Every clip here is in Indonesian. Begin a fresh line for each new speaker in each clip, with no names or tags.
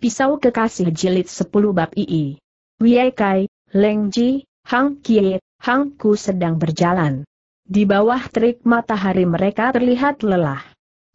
Pisau Kekasih Jilid 10 Bab II. Wei Kai, Leng Ji, Hang Kie, Hang Ku sedang berjalan. Di bawah terik matahari mereka terlihat lelah.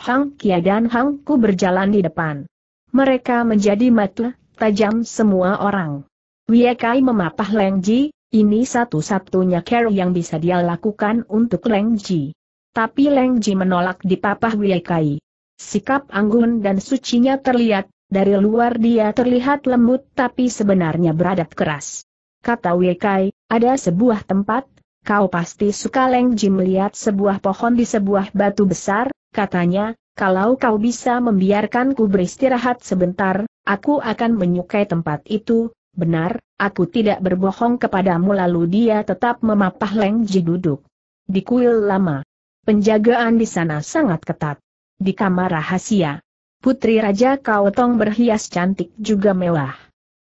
Hang Kie dan Hang Ku berjalan di depan. Mereka menjadi mata tajam semua orang. Wei Kai memapah Leng Ji, ini satu-satunya care yang bisa dia lakukan untuk Leng Ji. Tapi Leng Ji menolak dipapah Wei Kai. Sikap anggun dan sucinya terlihat, dari luar dia terlihat lembut tapi sebenarnya beradab keras. Kata Wekai, ada sebuah tempat, kau pasti suka Leng Jim melihat sebuah pohon di sebuah batu besar, katanya, kalau kau bisa membiarkanku beristirahat sebentar, aku akan menyukai tempat itu, benar, aku tidak berbohong kepadamu lalu dia tetap memapah Leng Ji duduk. Di kuil lama. Penjagaan di sana sangat ketat. Di kamar rahasia. Putri Raja Kaotong berhias cantik juga mewah.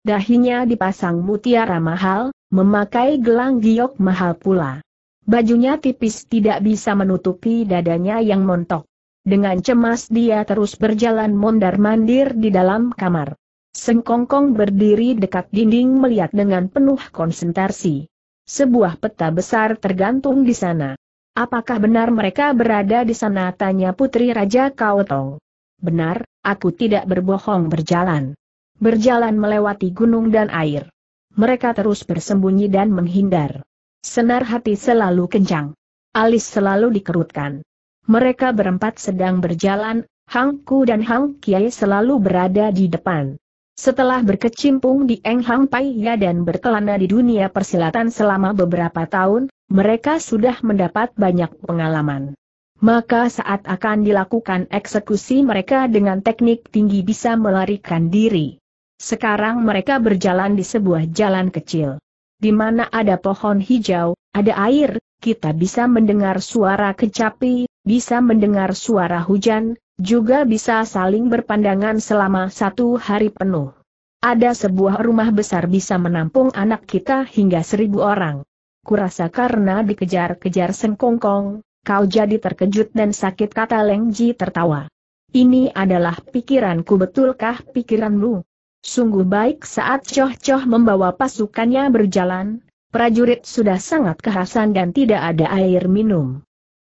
Dahinya dipasang mutiara mahal, memakai gelang giok mahal pula. Bajunya tipis tidak bisa menutupi dadanya yang montok. Dengan cemas dia terus berjalan mondar-mandir di dalam kamar. Sengkongkong berdiri dekat dinding melihat dengan penuh konsentrasi. Sebuah peta besar tergantung di sana. Apakah benar mereka berada di sana tanya Putri Raja Kaotong. Benar, aku tidak berbohong berjalan. Berjalan melewati gunung dan air. Mereka terus bersembunyi dan menghindar. Senar hati selalu kencang. Alis selalu dikerutkan. Mereka berempat sedang berjalan, Hang Ku dan Hang Kiai selalu berada di depan. Setelah berkecimpung di Eng Hang Pai Ya dan berkelana di dunia persilatan selama beberapa tahun, mereka sudah mendapat banyak pengalaman maka saat akan dilakukan eksekusi mereka dengan teknik tinggi bisa melarikan diri. Sekarang mereka berjalan di sebuah jalan kecil. Di mana ada pohon hijau, ada air, kita bisa mendengar suara kecapi, bisa mendengar suara hujan, juga bisa saling berpandangan selama satu hari penuh. Ada sebuah rumah besar bisa menampung anak kita hingga seribu orang. Kurasa karena dikejar-kejar sengkongkong, Kau jadi terkejut dan sakit kata Leng Ji tertawa. Ini adalah pikiranku betulkah pikiranmu? Sungguh baik saat Choh Choh membawa pasukannya berjalan, prajurit sudah sangat kehasan dan tidak ada air minum.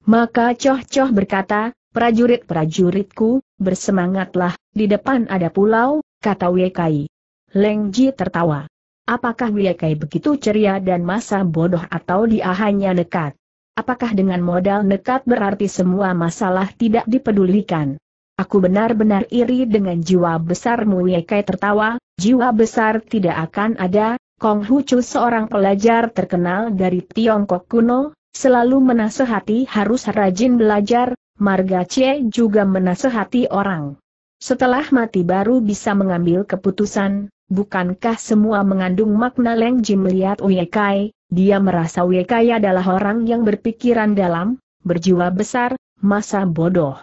Maka Choh Choh berkata, prajurit-prajuritku, bersemangatlah, di depan ada pulau, kata Wekai. Leng Ji tertawa. Apakah Wekai begitu ceria dan masa bodoh atau dia hanya nekat? Apakah dengan modal nekat berarti semua masalah tidak dipedulikan? Aku benar-benar iri dengan jiwa besarmu Yekai tertawa, jiwa besar tidak akan ada, Kong Hucu seorang pelajar terkenal dari Tiongkok kuno, selalu menasehati harus rajin belajar, Marga Cie juga menasehati orang. Setelah mati baru bisa mengambil keputusan, bukankah semua mengandung makna Leng Jim lihat Uyekai, dia merasa Wekai adalah orang yang berpikiran dalam, berjiwa besar, masa bodoh.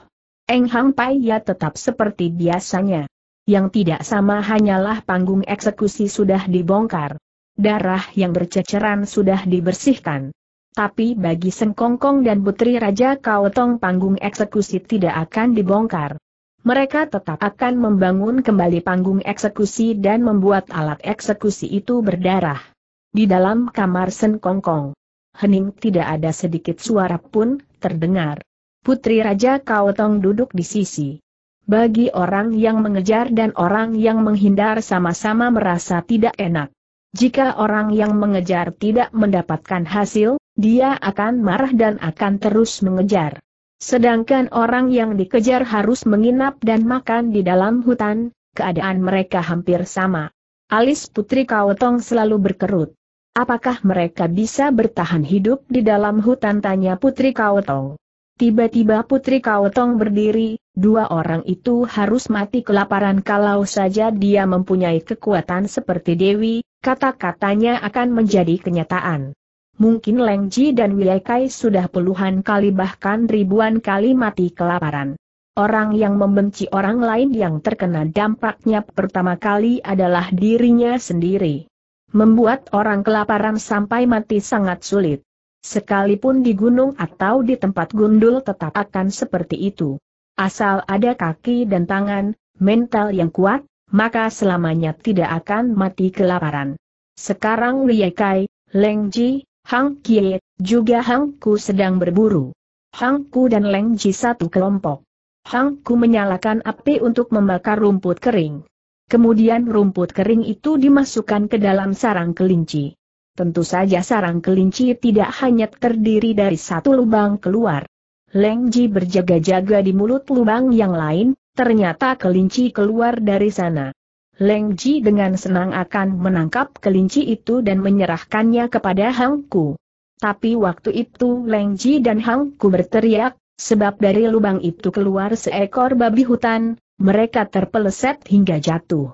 Eng Hang Pai ya tetap seperti biasanya. Yang tidak sama hanyalah panggung eksekusi sudah dibongkar. Darah yang berceceran sudah dibersihkan. Tapi bagi Sengkongkong dan Putri Raja Kau Tong, panggung eksekusi tidak akan dibongkar. Mereka tetap akan membangun kembali panggung eksekusi dan membuat alat eksekusi itu berdarah. Di dalam kamar Sen Kong Kong. Hening tidak ada sedikit suara pun terdengar. Putri Raja Tong duduk di sisi. Bagi orang yang mengejar dan orang yang menghindar sama-sama merasa tidak enak. Jika orang yang mengejar tidak mendapatkan hasil, dia akan marah dan akan terus mengejar. Sedangkan orang yang dikejar harus menginap dan makan di dalam hutan, keadaan mereka hampir sama. Alis Putri Tong selalu berkerut. Apakah mereka bisa bertahan hidup di dalam hutan tanya Putri Kaotong. Tiba-tiba Putri Kaotong berdiri, dua orang itu harus mati kelaparan kalau saja dia mempunyai kekuatan seperti Dewi, kata-katanya akan menjadi kenyataan. Mungkin Leng Ji dan Kai sudah puluhan kali bahkan ribuan kali mati kelaparan. Orang yang membenci orang lain yang terkena dampaknya pertama kali adalah dirinya sendiri membuat orang kelaparan sampai mati sangat sulit. Sekalipun di gunung atau di tempat gundul tetap akan seperti itu. Asal ada kaki dan tangan, mental yang kuat, maka selamanya tidak akan mati kelaparan. Sekarang Kai, Leng Ji, Hang Kie, juga Hang Ku sedang berburu. Hang Ku dan Leng Ji satu kelompok. Hang Ku menyalakan api untuk membakar rumput kering. Kemudian rumput kering itu dimasukkan ke dalam sarang kelinci. Tentu saja sarang kelinci tidak hanya terdiri dari satu lubang keluar. Leng Ji berjaga-jaga di mulut lubang yang lain, ternyata kelinci keluar dari sana. Leng Ji dengan senang akan menangkap kelinci itu dan menyerahkannya kepada Hang Ku. Tapi waktu itu Leng Ji dan Hang Ku berteriak, Sebab dari lubang itu keluar seekor babi hutan, mereka terpeleset hingga jatuh.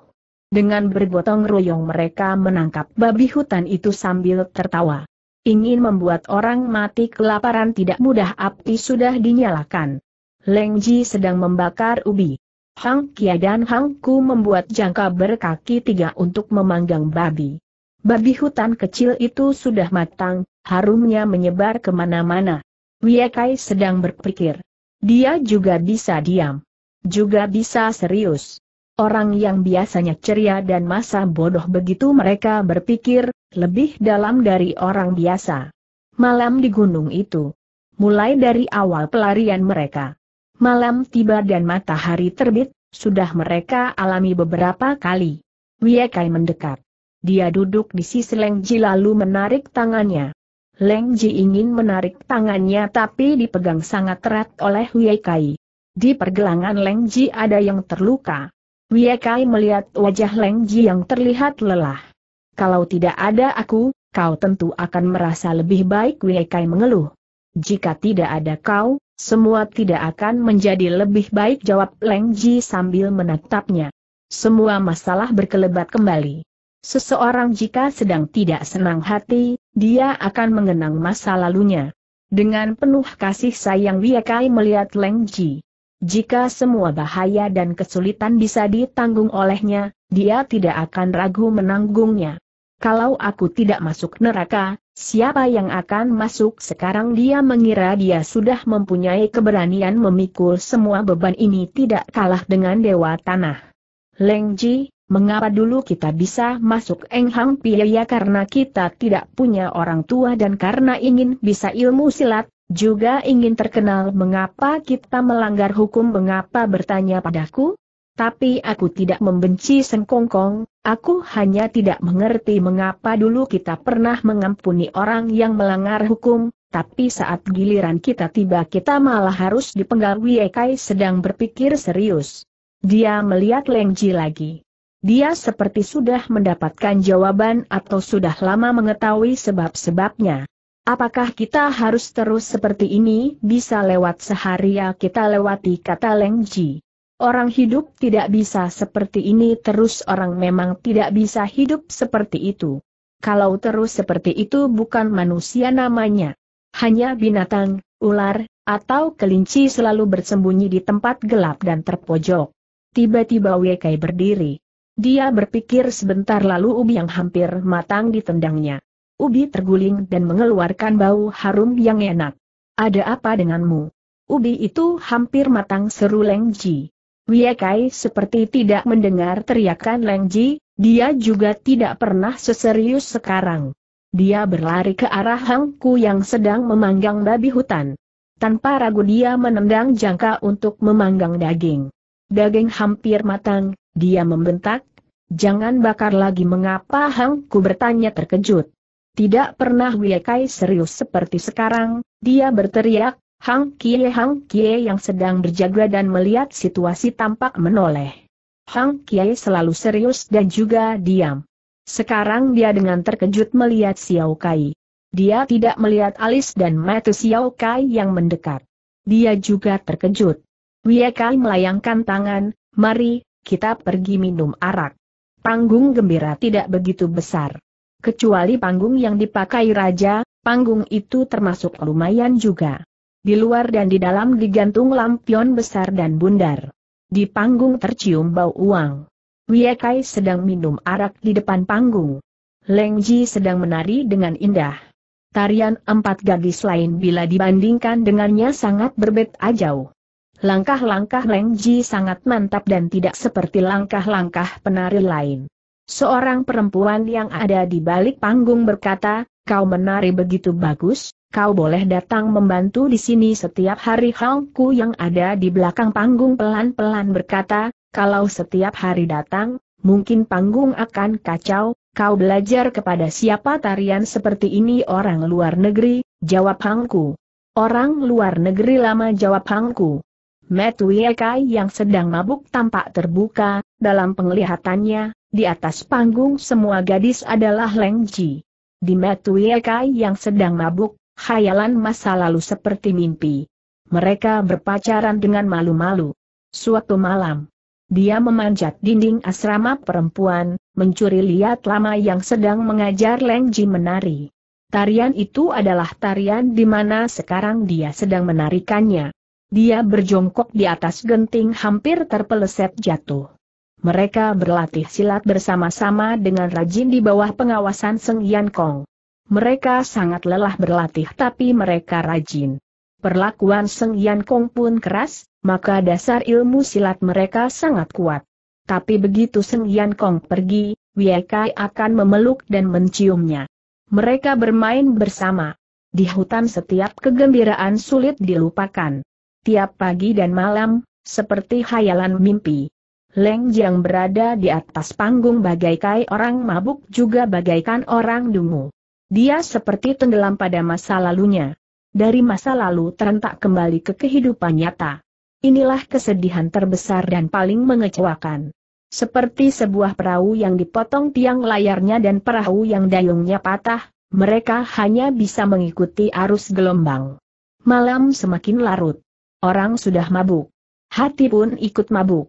Dengan bergotong royong mereka menangkap babi hutan itu sambil tertawa. Ingin membuat orang mati kelaparan tidak mudah api sudah dinyalakan. Leng Ji sedang membakar ubi. Hang Kia dan Hang Ku membuat jangka berkaki tiga untuk memanggang babi. Babi hutan kecil itu sudah matang, harumnya menyebar kemana-mana. Wiekai sedang berpikir. Dia juga bisa diam. Juga bisa serius. Orang yang biasanya ceria dan masa bodoh begitu mereka berpikir, lebih dalam dari orang biasa. Malam di gunung itu. Mulai dari awal pelarian mereka. Malam tiba dan matahari terbit, sudah mereka alami beberapa kali. Wiekai mendekat. Dia duduk di sisi Lengji lalu menarik tangannya. Leng Ji ingin menarik tangannya tapi dipegang sangat erat oleh Wei Kai. Di pergelangan Leng Ji ada yang terluka. Wei Kai melihat wajah Leng Ji yang terlihat lelah. Kalau tidak ada aku, kau tentu akan merasa lebih baik Wei Kai mengeluh. Jika tidak ada kau, semua tidak akan menjadi lebih baik jawab Leng Ji sambil menatapnya. Semua masalah berkelebat kembali. Seseorang jika sedang tidak senang hati, dia akan mengenang masa lalunya. Dengan penuh kasih sayang Kai melihat Leng Ji. Jika semua bahaya dan kesulitan bisa ditanggung olehnya, dia tidak akan ragu menanggungnya. Kalau aku tidak masuk neraka, siapa yang akan masuk sekarang dia mengira dia sudah mempunyai keberanian memikul semua beban ini tidak kalah dengan dewa tanah. Leng Ji, Mengapa dulu kita bisa masuk Enghang ya karena kita tidak punya orang tua dan karena ingin bisa ilmu silat, juga ingin terkenal mengapa kita melanggar hukum mengapa bertanya padaku? Tapi aku tidak membenci Sengkongkong, aku hanya tidak mengerti mengapa dulu kita pernah mengampuni orang yang melanggar hukum, tapi saat giliran kita tiba kita malah harus dipenggal Wiekai sedang berpikir serius. Dia melihat Lengji lagi. Dia seperti sudah mendapatkan jawaban atau sudah lama mengetahui sebab-sebabnya. Apakah kita harus terus seperti ini, bisa lewat sehari ya kita lewati kata Leng Ji. Orang hidup tidak bisa seperti ini terus orang memang tidak bisa hidup seperti itu. Kalau terus seperti itu bukan manusia namanya. Hanya binatang, ular, atau kelinci selalu bersembunyi di tempat gelap dan terpojok. Tiba-tiba Wekai berdiri. Dia berpikir sebentar lalu ubi yang hampir matang ditendangnya. Ubi terguling dan mengeluarkan bau harum yang enak. Ada apa denganmu? Ubi itu hampir matang seru Leng Ji. Wiekai seperti tidak mendengar teriakan Leng Ji, dia juga tidak pernah seserius sekarang. Dia berlari ke arah Hangku yang sedang memanggang babi hutan. Tanpa ragu dia menendang jangka untuk memanggang daging. Daging hampir matang, dia membentak, jangan bakar lagi mengapa Hang? Ku bertanya terkejut. Tidak pernah Kai serius seperti sekarang, dia berteriak, Hang Kie Hang Kie yang sedang berjaga dan melihat situasi tampak menoleh. Hang Kie selalu serius dan juga diam. Sekarang dia dengan terkejut melihat Xiao Kai. Dia tidak melihat alis dan mata Xiao Kai yang mendekat. Dia juga terkejut. Kai melayangkan tangan, mari, kita pergi minum arak. Panggung gembira tidak begitu besar. Kecuali panggung yang dipakai raja, panggung itu termasuk lumayan juga. Di luar dan di dalam digantung lampion besar dan bundar. Di panggung tercium bau uang. Wiekai sedang minum arak di depan panggung. Lengji sedang menari dengan indah. Tarian empat gadis lain bila dibandingkan dengannya sangat berbeda jauh. Langkah-langkah Leng Ji sangat mantap dan tidak seperti langkah-langkah penari lain. Seorang perempuan yang ada di balik panggung berkata, kau menari begitu bagus, kau boleh datang membantu di sini setiap hari Hangku yang ada di belakang panggung pelan-pelan berkata, kalau setiap hari datang, mungkin panggung akan kacau, kau belajar kepada siapa tarian seperti ini orang luar negeri, jawab Hangku. Orang luar negeri lama jawab Hangku. Metu Yekai yang sedang mabuk tampak terbuka, dalam penglihatannya, di atas panggung semua gadis adalah Leng Ji. Di Metu Yekai yang sedang mabuk, khayalan masa lalu seperti mimpi. Mereka berpacaran dengan malu-malu. Suatu malam, dia memanjat dinding asrama perempuan, mencuri lihat lama yang sedang mengajar Leng Ji menari. Tarian itu adalah tarian di mana sekarang dia sedang menarikannya. Dia berjongkok di atas genting hampir terpeleset jatuh. Mereka berlatih silat bersama-sama dengan rajin di bawah pengawasan Seng Yan Kong. Mereka sangat lelah berlatih tapi mereka rajin. Perlakuan Seng Yan Kong pun keras, maka dasar ilmu silat mereka sangat kuat. Tapi begitu Seng Yan Kong pergi, Wiekai akan memeluk dan menciumnya. Mereka bermain bersama. Di hutan setiap kegembiraan sulit dilupakan tiap pagi dan malam, seperti hayalan mimpi. Leng Jiang berada di atas panggung bagaikan orang mabuk juga bagaikan orang dungu. Dia seperti tenggelam pada masa lalunya. Dari masa lalu terentak kembali ke kehidupan nyata. Inilah kesedihan terbesar dan paling mengecewakan. Seperti sebuah perahu yang dipotong tiang layarnya dan perahu yang dayungnya patah, mereka hanya bisa mengikuti arus gelombang. Malam semakin larut. Orang sudah mabuk. Hati pun ikut mabuk.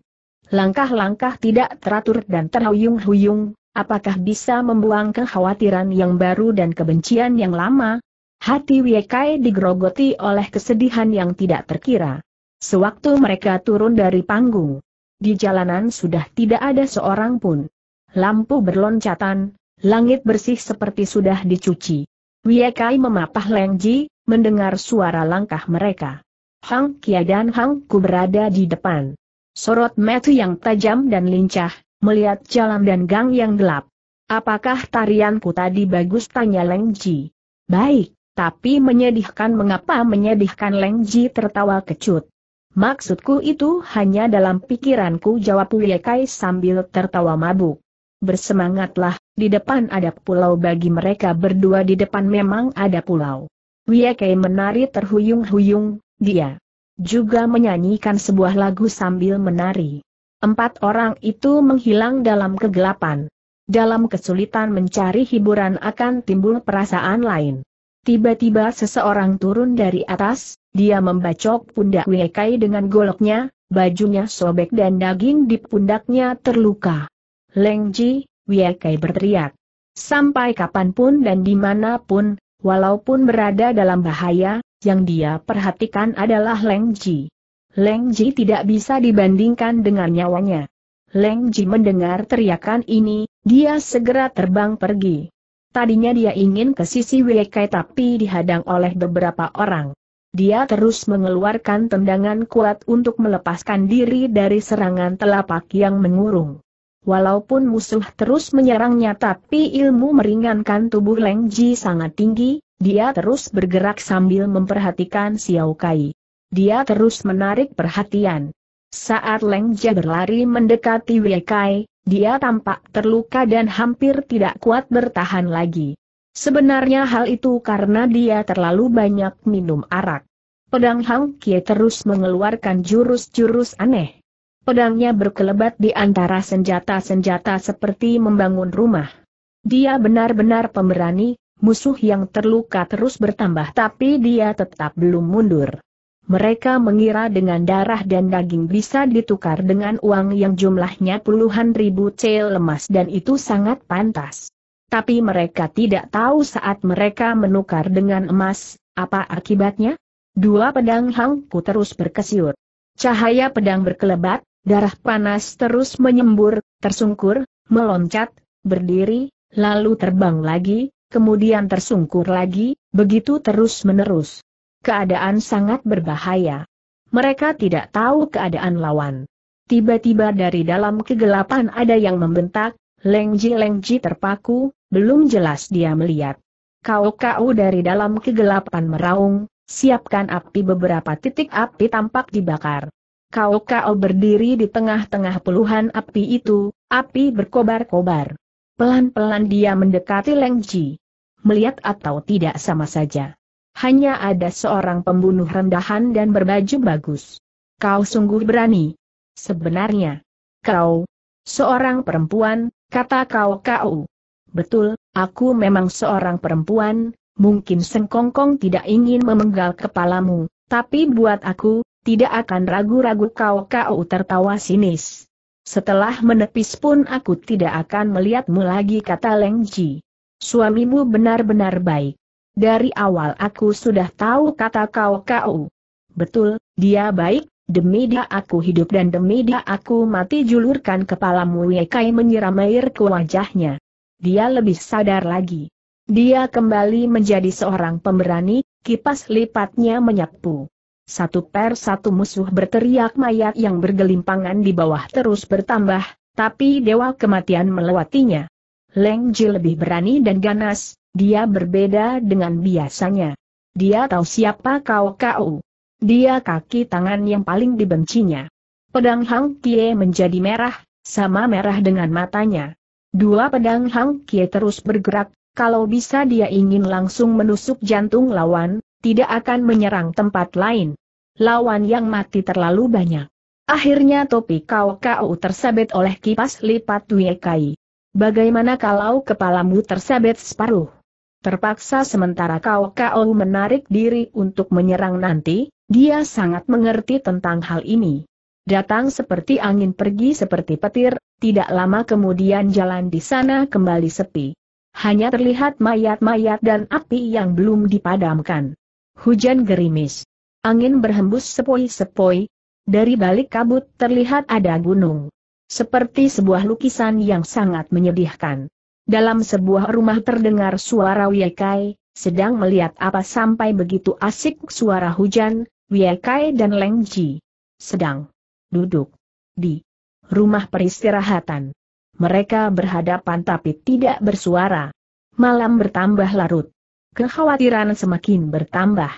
Langkah-langkah tidak teratur dan terhuyung-huyung, apakah bisa membuang kekhawatiran yang baru dan kebencian yang lama? Hati Wiekai digerogoti oleh kesedihan yang tidak terkira. Sewaktu mereka turun dari panggung, di jalanan sudah tidak ada seorang pun. Lampu berloncatan, langit bersih seperti sudah dicuci. Wiekai memapah Lengji, mendengar suara langkah mereka. Hang Kia dan Hang Ku berada di depan. Sorot metu yang tajam dan lincah, melihat jalan dan gang yang gelap. Apakah tarianku tadi bagus tanya Leng Ji? Baik, tapi menyedihkan mengapa menyedihkan Leng Ji tertawa kecut. Maksudku itu hanya dalam pikiranku jawab Kai sambil tertawa mabuk. Bersemangatlah, di depan ada pulau bagi mereka berdua di depan memang ada pulau. Kai menari terhuyung-huyung, dia juga menyanyikan sebuah lagu sambil menari. Empat orang itu menghilang dalam kegelapan. Dalam kesulitan mencari hiburan akan timbul perasaan lain. Tiba-tiba seseorang turun dari atas, dia membacok pundak Wekai dengan goloknya, bajunya sobek dan daging di pundaknya terluka. Lengji, Wekai berteriak. Sampai kapanpun dan dimanapun, walaupun berada dalam bahaya, yang dia perhatikan adalah Leng Ji. Leng Ji tidak bisa dibandingkan dengan nyawanya. Leng Ji mendengar teriakan ini, dia segera terbang pergi. Tadinya dia ingin ke sisi Wekai tapi dihadang oleh beberapa orang. Dia terus mengeluarkan tendangan kuat untuk melepaskan diri dari serangan telapak yang mengurung. Walaupun musuh terus menyerangnya tapi ilmu meringankan tubuh Leng Ji sangat tinggi, dia terus bergerak sambil memperhatikan Xiao Kai. Dia terus menarik perhatian. Saat Leng Jia berlari mendekati Wei Kai, dia tampak terluka dan hampir tidak kuat bertahan lagi. Sebenarnya hal itu karena dia terlalu banyak minum arak. Pedang Hang Kie terus mengeluarkan jurus-jurus aneh. Pedangnya berkelebat di antara senjata-senjata seperti membangun rumah. Dia benar-benar pemberani, musuh yang terluka terus bertambah tapi dia tetap belum mundur. Mereka mengira dengan darah dan daging bisa ditukar dengan uang yang jumlahnya puluhan ribu cel lemas dan itu sangat pantas. Tapi mereka tidak tahu saat mereka menukar dengan emas, apa akibatnya? Dua pedang hangku terus berkesiur. Cahaya pedang berkelebat, darah panas terus menyembur, tersungkur, meloncat, berdiri, lalu terbang lagi, kemudian tersungkur lagi, begitu terus-menerus. Keadaan sangat berbahaya. Mereka tidak tahu keadaan lawan. Tiba-tiba dari dalam kegelapan ada yang membentak, Lengji-lengji terpaku, belum jelas dia melihat. Kau-kau dari dalam kegelapan meraung, siapkan api beberapa titik api tampak dibakar. Kau-kau berdiri di tengah-tengah puluhan api itu, api berkobar-kobar. Pelan-pelan dia mendekati Leng Ji. Melihat atau tidak sama saja. Hanya ada seorang pembunuh rendahan dan berbaju bagus. Kau sungguh berani. Sebenarnya, kau, seorang perempuan, kata kau kau. Betul, aku memang seorang perempuan, mungkin Sengkongkong tidak ingin memenggal kepalamu, tapi buat aku, tidak akan ragu-ragu kau kau tertawa sinis. Setelah menepis pun aku tidak akan melihatmu lagi kata Leng Ji. Suamimu benar-benar baik. Dari awal aku sudah tahu kata kau kau. Betul, dia baik, demi dia aku hidup dan demi dia aku mati julurkan kepalamu Yekai menyiram air ke wajahnya. Dia lebih sadar lagi. Dia kembali menjadi seorang pemberani, kipas lipatnya menyapu. Satu per satu musuh berteriak mayat yang bergelimpangan di bawah terus bertambah, tapi dewa kematian melewatinya. Leng Ji lebih berani dan ganas, dia berbeda dengan biasanya. Dia tahu siapa kau kau. Dia kaki tangan yang paling dibencinya. Pedang Hang Kie menjadi merah, sama merah dengan matanya. Dua pedang Hang Kie terus bergerak, kalau bisa dia ingin langsung menusuk jantung lawan, tidak akan menyerang tempat lain. Lawan yang mati terlalu banyak. Akhirnya topi kau kau tersabet oleh kipas lipat Wiekai. Bagaimana kalau kepalamu tersabet separuh? Terpaksa sementara kau kau menarik diri untuk menyerang nanti, dia sangat mengerti tentang hal ini. Datang seperti angin pergi seperti petir, tidak lama kemudian jalan di sana kembali sepi. Hanya terlihat mayat-mayat dan api yang belum dipadamkan. Hujan gerimis. Angin berhembus sepoi-sepoi. Dari balik kabut terlihat ada gunung. Seperti sebuah lukisan yang sangat menyedihkan. Dalam sebuah rumah terdengar suara Wiekai, sedang melihat apa sampai begitu asik suara hujan, Wiekai dan Lengji Sedang duduk di rumah peristirahatan. Mereka berhadapan tapi tidak bersuara. Malam bertambah larut kekhawatiran semakin bertambah.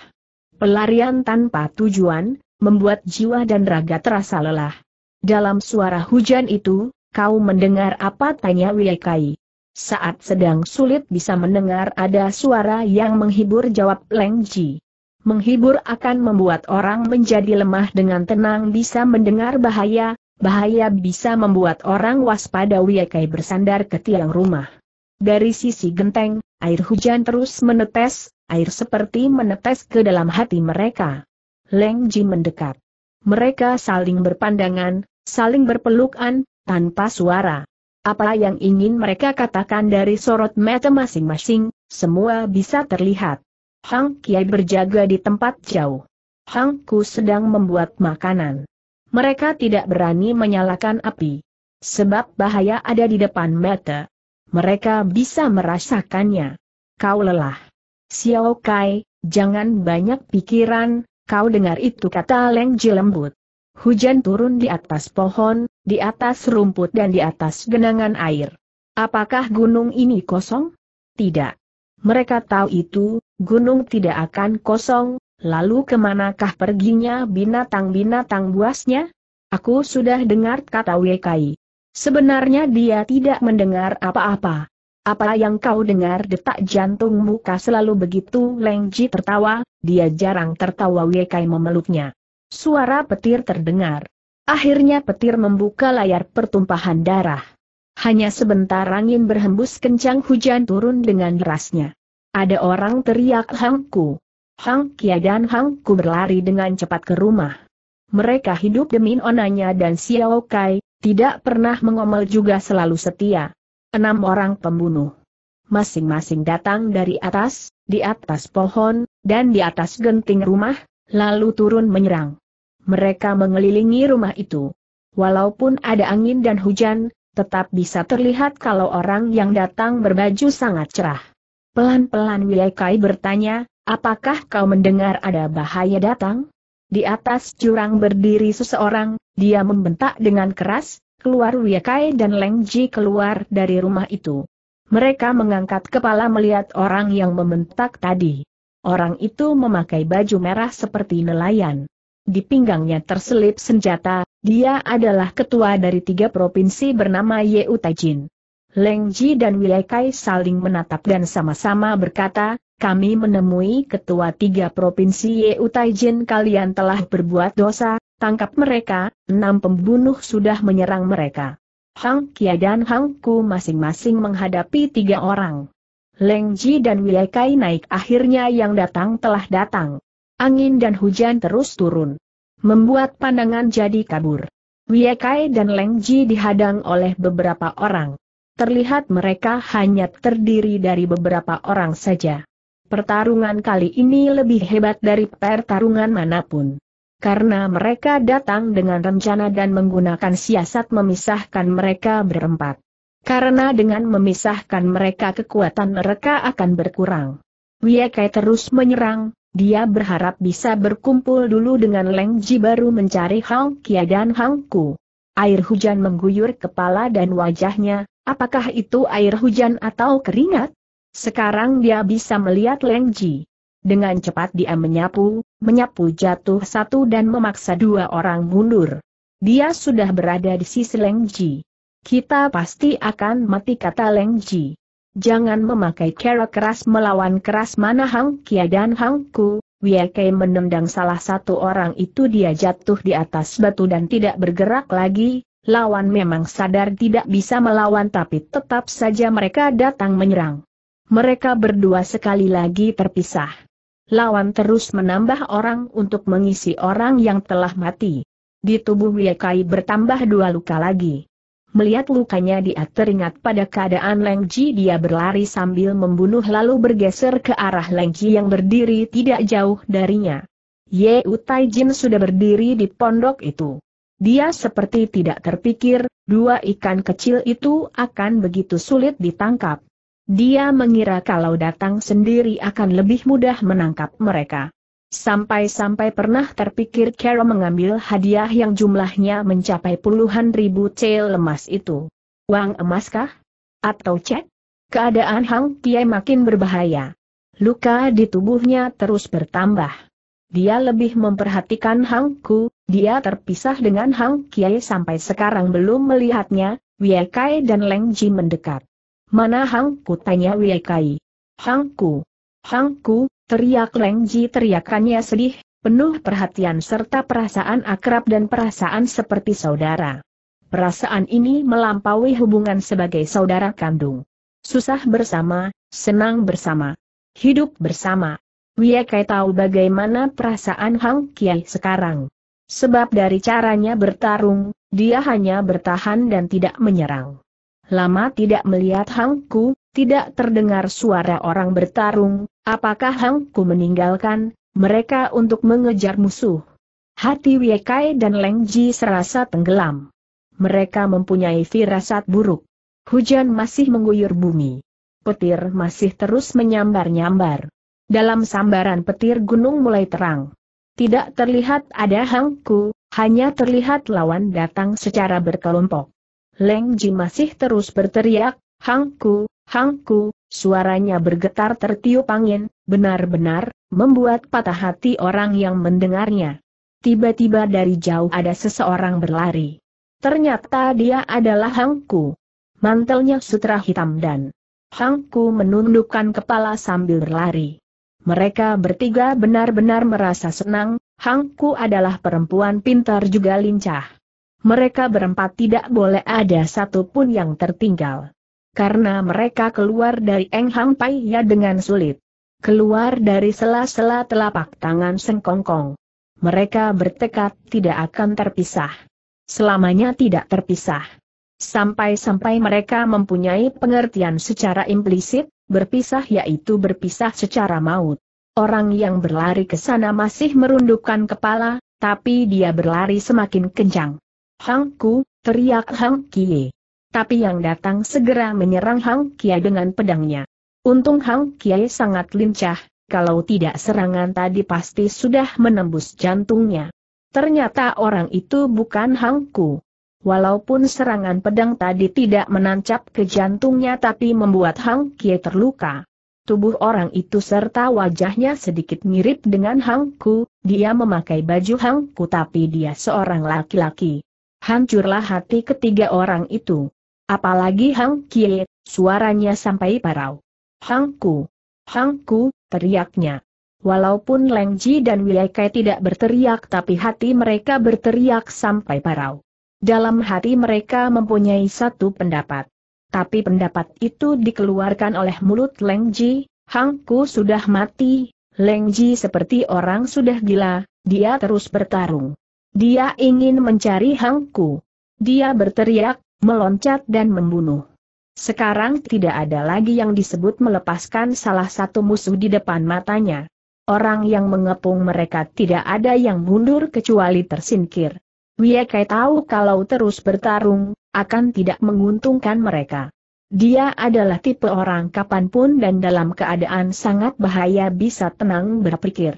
Pelarian tanpa tujuan, membuat jiwa dan raga terasa lelah. Dalam suara hujan itu, kau mendengar apa tanya Wiekai. Saat sedang sulit bisa mendengar ada suara yang menghibur jawab Leng Ji. Menghibur akan membuat orang menjadi lemah dengan tenang bisa mendengar bahaya, bahaya bisa membuat orang waspada Wiekai bersandar ke tiang rumah. Dari sisi genteng, air hujan terus menetes, air seperti menetes ke dalam hati mereka. Leng Ji mendekat. Mereka saling berpandangan, saling berpelukan, tanpa suara. Apa yang ingin mereka katakan dari sorot mata masing-masing, semua bisa terlihat. Hang Kiai berjaga di tempat jauh. Hang Ku sedang membuat makanan. Mereka tidak berani menyalakan api. Sebab bahaya ada di depan mata. Mereka bisa merasakannya. Kau lelah. Xiao Kai, jangan banyak pikiran, kau dengar itu kata Leng Ji lembut. Hujan turun di atas pohon, di atas rumput dan di atas genangan air. Apakah gunung ini kosong? Tidak. Mereka tahu itu, gunung tidak akan kosong, lalu kemanakah perginya binatang-binatang buasnya? Aku sudah dengar kata Kai. Sebenarnya dia tidak mendengar apa-apa. Apa yang kau dengar detak jantung muka selalu begitu Lengji tertawa, dia jarang tertawa Wekai memeluknya. Suara petir terdengar. Akhirnya petir membuka layar pertumpahan darah. Hanya sebentar angin berhembus kencang hujan turun dengan derasnya. Ada orang teriak Hangku. Hang Kia dan Hangku berlari dengan cepat ke rumah. Mereka hidup demi onanya dan Xiao Kai, tidak pernah mengomel juga selalu setia. Enam orang pembunuh. Masing-masing datang dari atas, di atas pohon, dan di atas genting rumah, lalu turun menyerang. Mereka mengelilingi rumah itu. Walaupun ada angin dan hujan, tetap bisa terlihat kalau orang yang datang berbaju sangat cerah. Pelan-pelan Kai bertanya, apakah kau mendengar ada bahaya datang? Di atas jurang berdiri seseorang, dia membentak dengan keras, keluar Wiekai dan Leng Ji keluar dari rumah itu. Mereka mengangkat kepala melihat orang yang membentak tadi. Orang itu memakai baju merah seperti nelayan. Di pinggangnya terselip senjata, dia adalah ketua dari tiga provinsi bernama Ye Utajin. Leng Ji dan Wiekai saling menatap dan sama-sama berkata, kami menemui ketua tiga provinsi Yeu Taijin kalian telah berbuat dosa, tangkap mereka, enam pembunuh sudah menyerang mereka. Hang Kia dan Hang Ku masing-masing menghadapi tiga orang. Leng Ji dan Wei Kai naik akhirnya yang datang telah datang. Angin dan hujan terus turun. Membuat pandangan jadi kabur. Wei Kai dan Leng Ji dihadang oleh beberapa orang. Terlihat mereka hanya terdiri dari beberapa orang saja. Pertarungan kali ini lebih hebat dari pertarungan manapun. Karena mereka datang dengan rencana dan menggunakan siasat memisahkan mereka berempat. Karena dengan memisahkan mereka kekuatan mereka akan berkurang. Wiekai terus menyerang, dia berharap bisa berkumpul dulu dengan Leng Ji baru mencari Hang Kia dan Hang Ku. Air hujan mengguyur kepala dan wajahnya, apakah itu air hujan atau keringat? Sekarang dia bisa melihat Leng Ji. Dengan cepat dia menyapu, menyapu jatuh satu dan memaksa dua orang mundur. Dia sudah berada di sisi Leng Ji. Kita pasti akan mati kata Leng Ji. Jangan memakai cara keras melawan keras mana Hang Kia dan Hang Ku, Wiekei menendang salah satu orang itu dia jatuh di atas batu dan tidak bergerak lagi, lawan memang sadar tidak bisa melawan tapi tetap saja mereka datang menyerang. Mereka berdua sekali lagi terpisah. Lawan terus menambah orang untuk mengisi orang yang telah mati. Di tubuh Wiekai bertambah dua luka lagi. Melihat lukanya dia teringat pada keadaan Leng Ji dia berlari sambil membunuh lalu bergeser ke arah Leng Ji yang berdiri tidak jauh darinya. Ye Utai Jin sudah berdiri di pondok itu. Dia seperti tidak terpikir, dua ikan kecil itu akan begitu sulit ditangkap. Dia mengira kalau datang sendiri akan lebih mudah menangkap mereka. Sampai-sampai pernah terpikir Carol mengambil hadiah yang jumlahnya mencapai puluhan ribu cel emas itu. Uang emas kah? Atau cek? Keadaan Hang Tie makin berbahaya. Luka di tubuhnya terus bertambah. Dia lebih memperhatikan Hang Ku, dia terpisah dengan Hang Kiai sampai sekarang belum melihatnya, Wei Kai dan Leng Ji mendekat. Mana Hangku tanya Ku. Hangku. Hangku, teriak Leng Ji teriakannya sedih, penuh perhatian serta perasaan akrab dan perasaan seperti saudara. Perasaan ini melampaui hubungan sebagai saudara kandung. Susah bersama, senang bersama. Hidup bersama. Kai tahu bagaimana perasaan Hang Kiai sekarang. Sebab dari caranya bertarung, dia hanya bertahan dan tidak menyerang. Lama tidak melihat Hangku, tidak terdengar suara orang bertarung, apakah Hangku meninggalkan mereka untuk mengejar musuh? Hati Kai dan Leng Ji serasa tenggelam. Mereka mempunyai firasat buruk. Hujan masih mengguyur bumi. Petir masih terus menyambar-nyambar. Dalam sambaran petir gunung mulai terang. Tidak terlihat ada Hangku, hanya terlihat lawan datang secara berkelompok. Leng Ji masih terus berteriak, Hangku, Hangku, suaranya bergetar tertiup angin, benar-benar, membuat patah hati orang yang mendengarnya. Tiba-tiba dari jauh ada seseorang berlari. Ternyata dia adalah Hangku. Mantelnya sutra hitam dan Hangku menundukkan kepala sambil berlari. Mereka bertiga benar-benar merasa senang, Hangku adalah perempuan pintar juga lincah mereka berempat tidak boleh ada satu pun yang tertinggal. Karena mereka keluar dari Eng Hang Pai ya dengan sulit. Keluar dari sela-sela telapak tangan Sengkongkong. Mereka bertekad tidak akan terpisah. Selamanya tidak terpisah. Sampai-sampai mereka mempunyai pengertian secara implisit, berpisah yaitu berpisah secara maut. Orang yang berlari ke sana masih merundukkan kepala, tapi dia berlari semakin kencang. Hangku, teriak Hang Kie. Tapi yang datang segera menyerang Hang Kie dengan pedangnya. Untung Hang Kie sangat lincah, kalau tidak serangan tadi pasti sudah menembus jantungnya. Ternyata orang itu bukan Hangku. Walaupun serangan pedang tadi tidak menancap ke jantungnya tapi membuat Hang Kie terluka. Tubuh orang itu serta wajahnya sedikit mirip dengan Hangku, dia memakai baju Hangku tapi dia seorang laki-laki hancurlah hati ketiga orang itu. Apalagi Hang Kie, suaranya sampai parau. Hang Ku, Hang Ku, teriaknya. Walaupun Leng Ji dan Kai tidak berteriak tapi hati mereka berteriak sampai parau. Dalam hati mereka mempunyai satu pendapat. Tapi pendapat itu dikeluarkan oleh mulut Leng Ji, Hang Ku sudah mati, Leng Ji seperti orang sudah gila, dia terus bertarung. Dia ingin mencari Hangku. Dia berteriak, meloncat dan membunuh. Sekarang tidak ada lagi yang disebut melepaskan salah satu musuh di depan matanya. Orang yang mengepung mereka tidak ada yang mundur kecuali tersingkir. Wiekai tahu kalau terus bertarung, akan tidak menguntungkan mereka. Dia adalah tipe orang kapanpun dan dalam keadaan sangat bahaya bisa tenang berpikir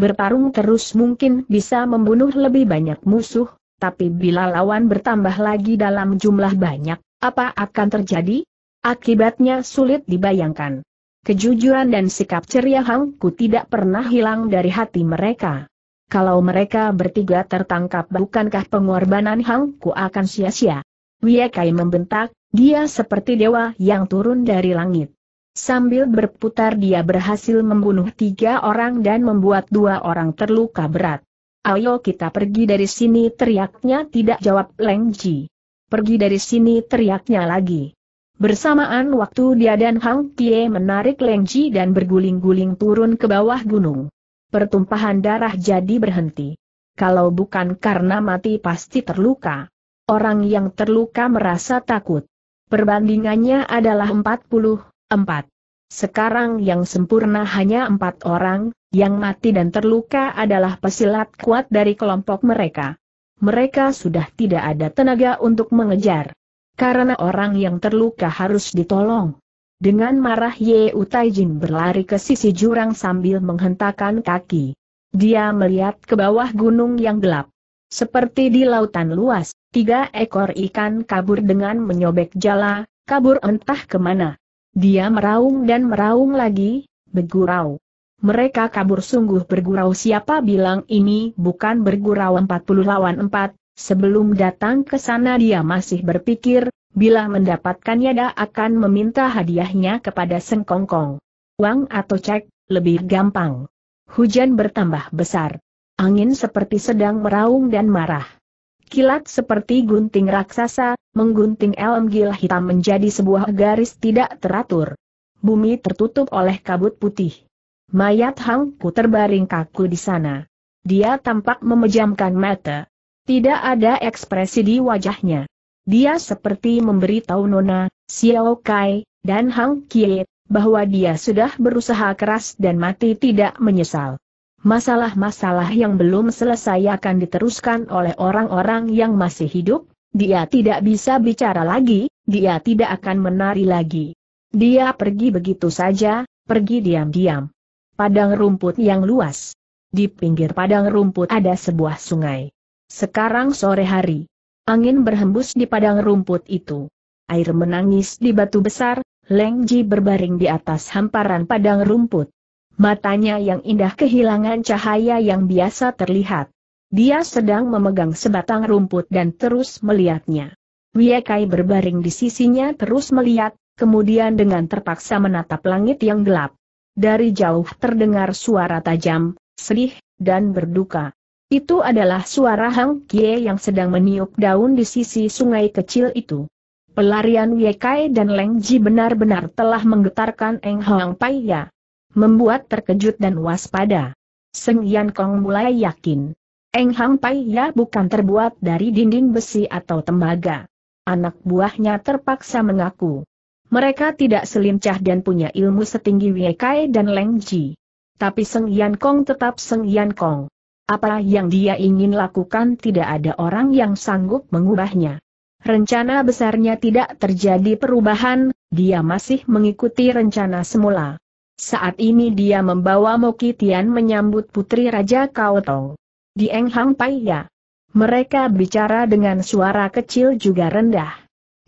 bertarung terus mungkin bisa membunuh lebih banyak musuh, tapi bila lawan bertambah lagi dalam jumlah banyak, apa akan terjadi? Akibatnya sulit dibayangkan. Kejujuran dan sikap ceria Hang tidak pernah hilang dari hati mereka. Kalau mereka bertiga tertangkap bukankah pengorbanan Hang akan sia-sia? Wiekai membentak, dia seperti dewa yang turun dari langit. Sambil berputar dia berhasil membunuh tiga orang dan membuat dua orang terluka berat. Ayo kita pergi dari sini teriaknya tidak jawab Leng Ji. Pergi dari sini teriaknya lagi. Bersamaan waktu dia dan Hang Kie menarik Leng Ji dan berguling-guling turun ke bawah gunung. Pertumpahan darah jadi berhenti. Kalau bukan karena mati pasti terluka. Orang yang terluka merasa takut. Perbandingannya adalah 40, Empat. Sekarang yang sempurna hanya empat orang, yang mati dan terluka adalah pesilat kuat dari kelompok mereka. Mereka sudah tidak ada tenaga untuk mengejar. Karena orang yang terluka harus ditolong. Dengan marah Ye Utaijin berlari ke sisi jurang sambil menghentakkan kaki. Dia melihat ke bawah gunung yang gelap. Seperti di lautan luas, tiga ekor ikan kabur dengan menyobek jala, kabur entah kemana. Dia meraung dan meraung lagi, bergurau. Mereka kabur sungguh bergurau siapa bilang ini bukan bergurau 40 lawan 4, sebelum datang ke sana dia masih berpikir, bila mendapatkannya dia akan meminta hadiahnya kepada Sengkongkong. Uang atau cek, lebih gampang. Hujan bertambah besar. Angin seperti sedang meraung dan marah. Kilat seperti gunting raksasa, menggunting elm gil hitam menjadi sebuah garis tidak teratur. Bumi tertutup oleh kabut putih. Mayat Hangku terbaring kaku di sana. Dia tampak memejamkan mata. Tidak ada ekspresi di wajahnya. Dia seperti memberitahu Nona, Xiao Kai, dan Hang Kie, bahwa dia sudah berusaha keras dan mati tidak menyesal. Masalah-masalah yang belum selesai akan diteruskan oleh orang-orang yang masih hidup, dia tidak bisa bicara lagi, dia tidak akan menari lagi. Dia pergi begitu saja, pergi diam-diam. Padang rumput yang luas. Di pinggir padang rumput ada sebuah sungai. Sekarang sore hari. Angin berhembus di padang rumput itu. Air menangis di batu besar, Leng Ji berbaring di atas hamparan padang rumput. Matanya yang indah kehilangan cahaya yang biasa terlihat. Dia sedang memegang sebatang rumput dan terus melihatnya. Wiekai berbaring di sisinya terus melihat, kemudian dengan terpaksa menatap langit yang gelap. Dari jauh terdengar suara tajam, sedih, dan berduka. Itu adalah suara Hang Kie yang sedang meniup daun di sisi sungai kecil itu. Pelarian Wiekai dan Leng Ji benar-benar telah menggetarkan Eng Hang Pai Ya membuat terkejut dan waspada. Seng Yan Kong mulai yakin. Eng Hang Pai ya bukan terbuat dari dinding besi atau tembaga. Anak buahnya terpaksa mengaku. Mereka tidak selincah dan punya ilmu setinggi Wei Kai dan Leng Ji. Tapi Seng Yan Kong tetap Seng Yan Kong. Apa yang dia ingin lakukan tidak ada orang yang sanggup mengubahnya. Rencana besarnya tidak terjadi perubahan, dia masih mengikuti rencana semula. Saat ini dia membawa Mokitian menyambut putri Raja Kaotong. Di Eng Hang Pai ya. Mereka bicara dengan suara kecil juga rendah.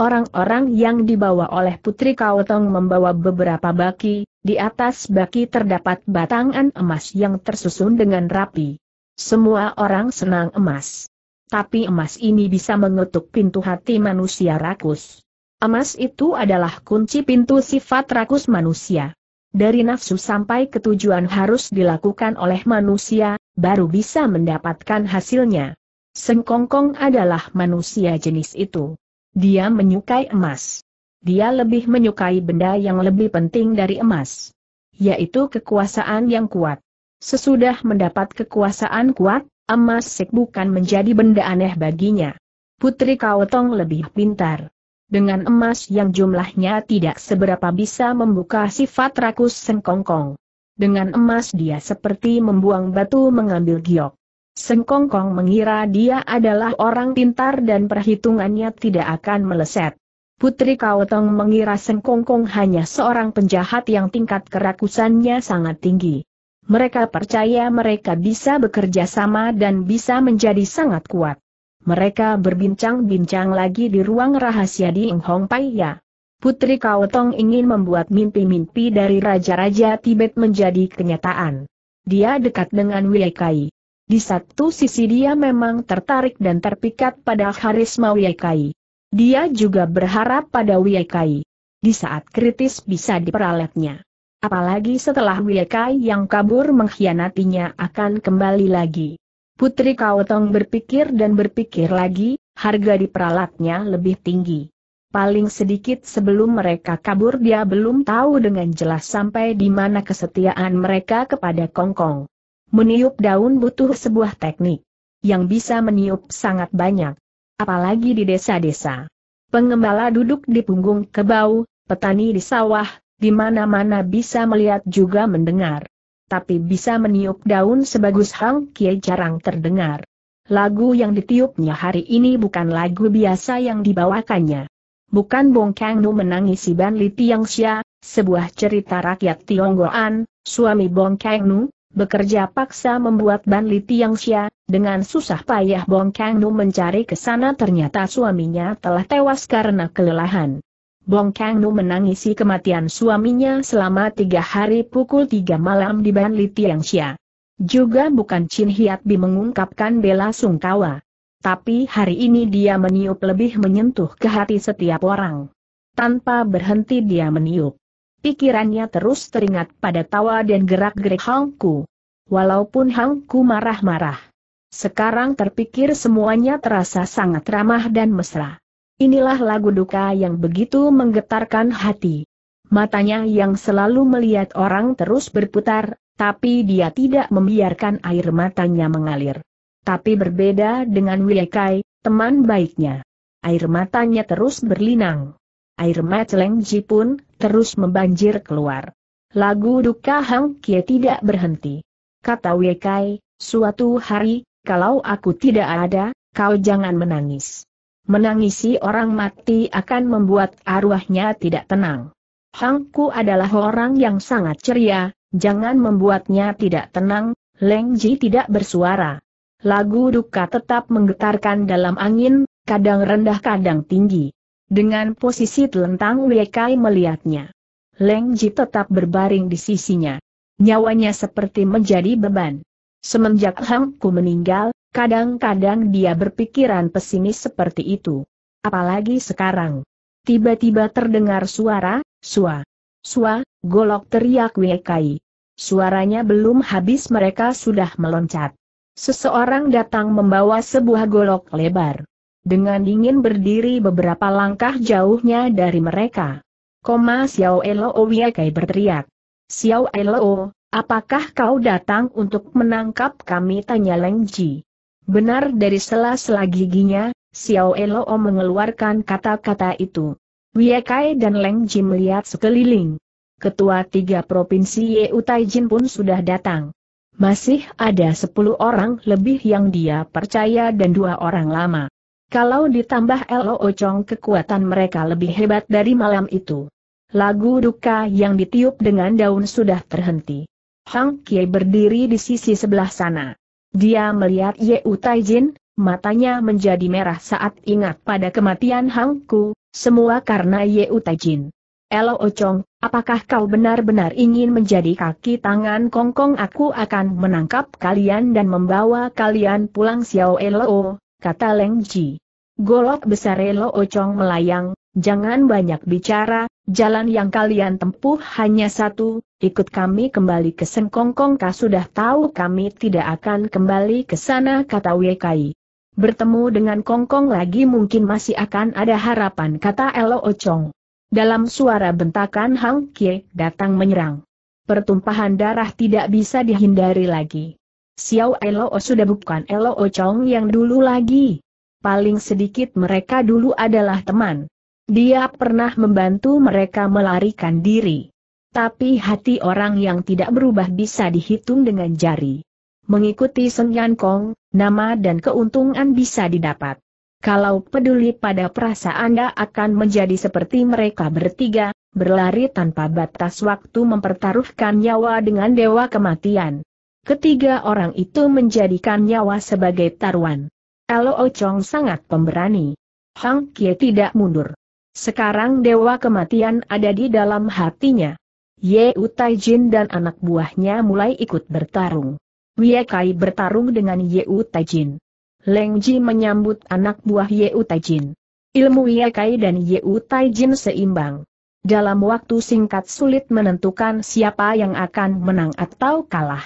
Orang-orang yang dibawa oleh putri Kaotong membawa beberapa baki, di atas baki terdapat batangan emas yang tersusun dengan rapi. Semua orang senang emas. Tapi emas ini bisa mengetuk pintu hati manusia rakus. Emas itu adalah kunci pintu sifat rakus manusia dari nafsu sampai ketujuan harus dilakukan oleh manusia, baru bisa mendapatkan hasilnya. Sengkongkong adalah manusia jenis itu. Dia menyukai emas. Dia lebih menyukai benda yang lebih penting dari emas, yaitu kekuasaan yang kuat. Sesudah mendapat kekuasaan kuat, emas sek bukan menjadi benda aneh baginya. Putri Kaotong lebih pintar dengan emas yang jumlahnya tidak seberapa bisa membuka sifat rakus Sengkongkong. Dengan emas dia seperti membuang batu mengambil giok. Sengkongkong mengira dia adalah orang pintar dan perhitungannya tidak akan meleset. Putri Kaotong mengira Sengkongkong hanya seorang penjahat yang tingkat kerakusannya sangat tinggi. Mereka percaya mereka bisa bekerja sama dan bisa menjadi sangat kuat mereka berbincang-bincang lagi di ruang rahasia di Hong Pai Ya. Putri Tong ingin membuat mimpi-mimpi dari raja-raja Tibet menjadi kenyataan. Dia dekat dengan Wiekai. Di satu sisi dia memang tertarik dan terpikat pada karisma Wiekai. Dia juga berharap pada Wiekai. Di saat kritis bisa diperalatnya. Apalagi setelah Wiekai yang kabur mengkhianatinya akan kembali lagi. Putri Kaotong berpikir dan berpikir lagi, harga di peralatnya lebih tinggi. Paling sedikit sebelum mereka kabur dia belum tahu dengan jelas sampai di mana kesetiaan mereka kepada Kongkong. Meniup daun butuh sebuah teknik. Yang bisa meniup sangat banyak. Apalagi di desa-desa. Pengembala duduk di punggung kebau, petani di sawah, di mana-mana bisa melihat juga mendengar tapi bisa meniup daun sebagus Hang Kie jarang terdengar. Lagu yang ditiupnya hari ini bukan lagu biasa yang dibawakannya. Bukan Bong Kang Nu menangisi Ban Li Tiangxia, sebuah cerita rakyat Tionggoan, suami Bong Kang Nu, bekerja paksa membuat Ban Li Tiangxia, dengan susah payah Bong Kang Nu mencari ke sana ternyata suaminya telah tewas karena kelelahan. Bong Kangnu menangisi kematian suaminya selama tiga hari pukul tiga malam di Ban Li Tiangxia. Juga bukan Chin Hiat Bi mengungkapkan bela sungkawa. Tapi hari ini dia meniup lebih menyentuh ke hati setiap orang. Tanpa berhenti dia meniup. Pikirannya terus teringat pada tawa dan gerak-gerik Hangku. Walaupun Hangku marah-marah. Sekarang terpikir semuanya terasa sangat ramah dan mesra. Inilah lagu duka yang begitu menggetarkan hati. Matanya yang selalu melihat orang terus berputar, tapi dia tidak membiarkan air matanya mengalir. Tapi berbeda dengan Wiekai, teman baiknya. Air matanya terus berlinang. Air mata Leng Ji pun terus membanjir keluar. Lagu duka Hang Kie tidak berhenti. Kata Wiekai, suatu hari, kalau aku tidak ada, kau jangan menangis. Menangisi orang mati akan membuat arwahnya tidak tenang. Hangku adalah orang yang sangat ceria, jangan membuatnya tidak tenang, Leng Ji tidak bersuara. Lagu duka tetap menggetarkan dalam angin, kadang rendah kadang tinggi. Dengan posisi telentang Wekai melihatnya. Leng Ji tetap berbaring di sisinya. Nyawanya seperti menjadi beban. Semenjak Hang meninggal, kadang-kadang dia berpikiran pesimis seperti itu. Apalagi sekarang. Tiba-tiba terdengar suara, sua. Sua, golok teriak Wekai. Suaranya belum habis mereka sudah meloncat. Seseorang datang membawa sebuah golok lebar. Dengan dingin berdiri beberapa langkah jauhnya dari mereka. Koma Xiao Elo Wekai berteriak. Xiao Elo, Apakah kau datang untuk menangkap kami? Tanya Leng Ji. Benar dari sela-sela giginya, Xiao Elo mengeluarkan kata-kata itu. Kai dan Leng Ji melihat sekeliling. Ketua tiga provinsi Yeu Utaijin pun sudah datang. Masih ada sepuluh orang lebih yang dia percaya dan dua orang lama. Kalau ditambah Elo Ocong kekuatan mereka lebih hebat dari malam itu. Lagu duka yang ditiup dengan daun sudah terhenti. Hang Kie berdiri di sisi sebelah sana. Dia melihat Ye Utaijin, matanya menjadi merah saat ingat pada kematian Hang Ku, semua karena Ye Utaijin. Elo Ocong, apakah kau benar-benar ingin menjadi kaki tangan kongkong aku akan menangkap kalian dan membawa kalian pulang Xiao Elo, kata Leng Ji. Golok besar Elo Ocong melayang, jangan banyak bicara, Jalan yang kalian tempuh hanya satu, ikut kami kembali ke Sengkongkong kah sudah tahu kami tidak akan kembali ke sana kata Wekai. Bertemu dengan Kongkong lagi mungkin masih akan ada harapan kata Elo Ochong. Dalam suara bentakan Hang Kie datang menyerang. Pertumpahan darah tidak bisa dihindari lagi. Xiao Elo O sudah bukan Elo Ochong yang dulu lagi. Paling sedikit mereka dulu adalah teman. Dia pernah membantu mereka melarikan diri. Tapi hati orang yang tidak berubah bisa dihitung dengan jari. Mengikuti Seng Kong, nama dan keuntungan bisa didapat. Kalau peduli pada perasaan Anda akan menjadi seperti mereka bertiga, berlari tanpa batas waktu mempertaruhkan nyawa dengan dewa kematian. Ketiga orang itu menjadikan nyawa sebagai taruhan. Lo Chong sangat pemberani. Hang Kie tidak mundur. Sekarang dewa kematian ada di dalam hatinya. Ye Utaijin dan anak buahnya mulai ikut bertarung. Wie Kai bertarung dengan Ye Utaijin. Leng Ji menyambut anak buah Ye Utaijin. Ilmu Wie Kai dan Ye Utaijin seimbang. Dalam waktu singkat sulit menentukan siapa yang akan menang atau kalah.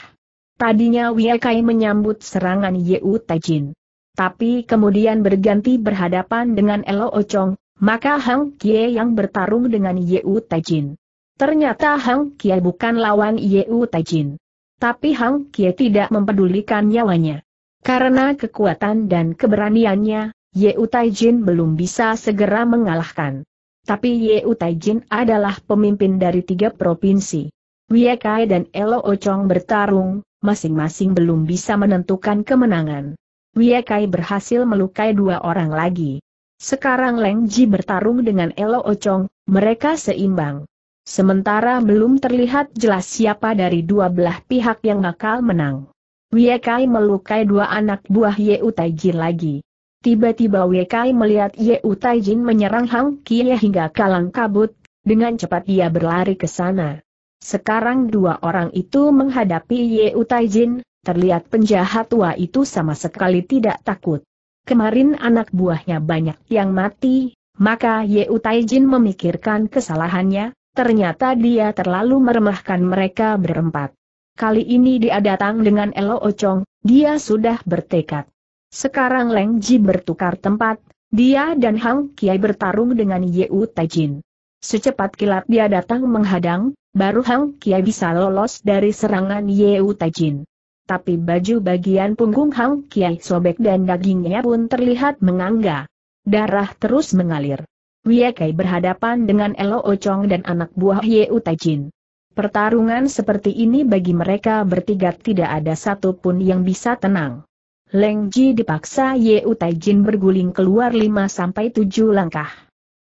Tadinya Wie Kai menyambut serangan Ye Utaijin. Tapi kemudian berganti berhadapan dengan Elo Ochong, maka Hang Kie yang bertarung dengan Yeu Taijin. Ternyata Hang Kie bukan lawan Yeu Taijin. Tapi Hang Kie tidak mempedulikan nyawanya. Karena kekuatan dan keberaniannya, Yeu Taijin belum bisa segera mengalahkan. Tapi Yeu Taijin adalah pemimpin dari tiga provinsi. Kai dan Elo Ochong bertarung, masing-masing belum bisa menentukan kemenangan. Kai berhasil melukai dua orang lagi. Sekarang Leng Ji bertarung dengan Elo Ocong, mereka seimbang. Sementara belum terlihat jelas siapa dari dua belah pihak yang bakal menang. Kai melukai dua anak buah Utai Jin lagi. Tiba-tiba Kai melihat Utai Jin menyerang Hang Kie hingga kalang kabut, dengan cepat ia berlari ke sana. Sekarang dua orang itu menghadapi Utai Jin, terlihat penjahat tua itu sama sekali tidak takut kemarin anak buahnya banyak yang mati, maka Yeutaijin Utaijin memikirkan kesalahannya, ternyata dia terlalu meremahkan mereka berempat. Kali ini dia datang dengan Elo Ocong, dia sudah bertekad. Sekarang Leng Ji bertukar tempat, dia dan Hang Kiai bertarung dengan Yeutaijin. Utaijin. Secepat kilat dia datang menghadang, baru Hang Kiai bisa lolos dari serangan Yeutaijin. Utaijin tapi baju bagian punggung Hang Kiai sobek dan dagingnya pun terlihat menganga. Darah terus mengalir. Kai berhadapan dengan Elo Ochong dan anak buah Ye Utajin. Pertarungan seperti ini bagi mereka bertiga tidak ada satupun yang bisa tenang. Leng Ji dipaksa Ye Utajin berguling keluar 5-7 langkah.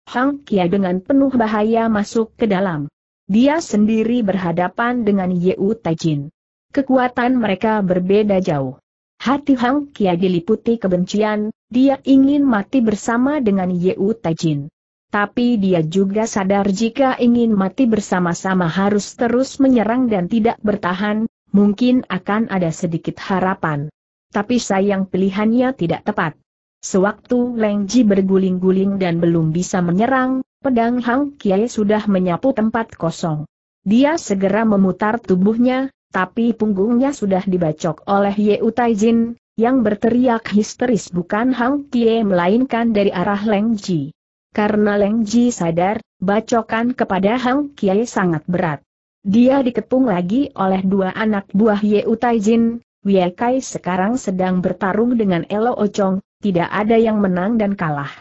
Hang Kia dengan penuh bahaya masuk ke dalam. Dia sendiri berhadapan dengan Ye Utajin. Kekuatan mereka berbeda jauh. Hati Hang Kia diliputi kebencian, dia ingin mati bersama dengan Yeu Tejin. Tapi dia juga sadar jika ingin mati bersama-sama harus terus menyerang dan tidak bertahan, mungkin akan ada sedikit harapan. Tapi sayang pilihannya tidak tepat. Sewaktu Leng Ji berguling-guling dan belum bisa menyerang, pedang Hang Kiai sudah menyapu tempat kosong. Dia segera memutar tubuhnya, tapi punggungnya sudah dibacok oleh Ye Utaijin yang berteriak histeris bukan Hang Kie melainkan dari arah Leng Ji. Karena Leng Ji sadar, bacokan kepada Hang Kie sangat berat. Dia dikepung lagi oleh dua anak buah Ye Utaijin. Wie Kai sekarang sedang bertarung dengan Elo Ochong, tidak ada yang menang dan kalah.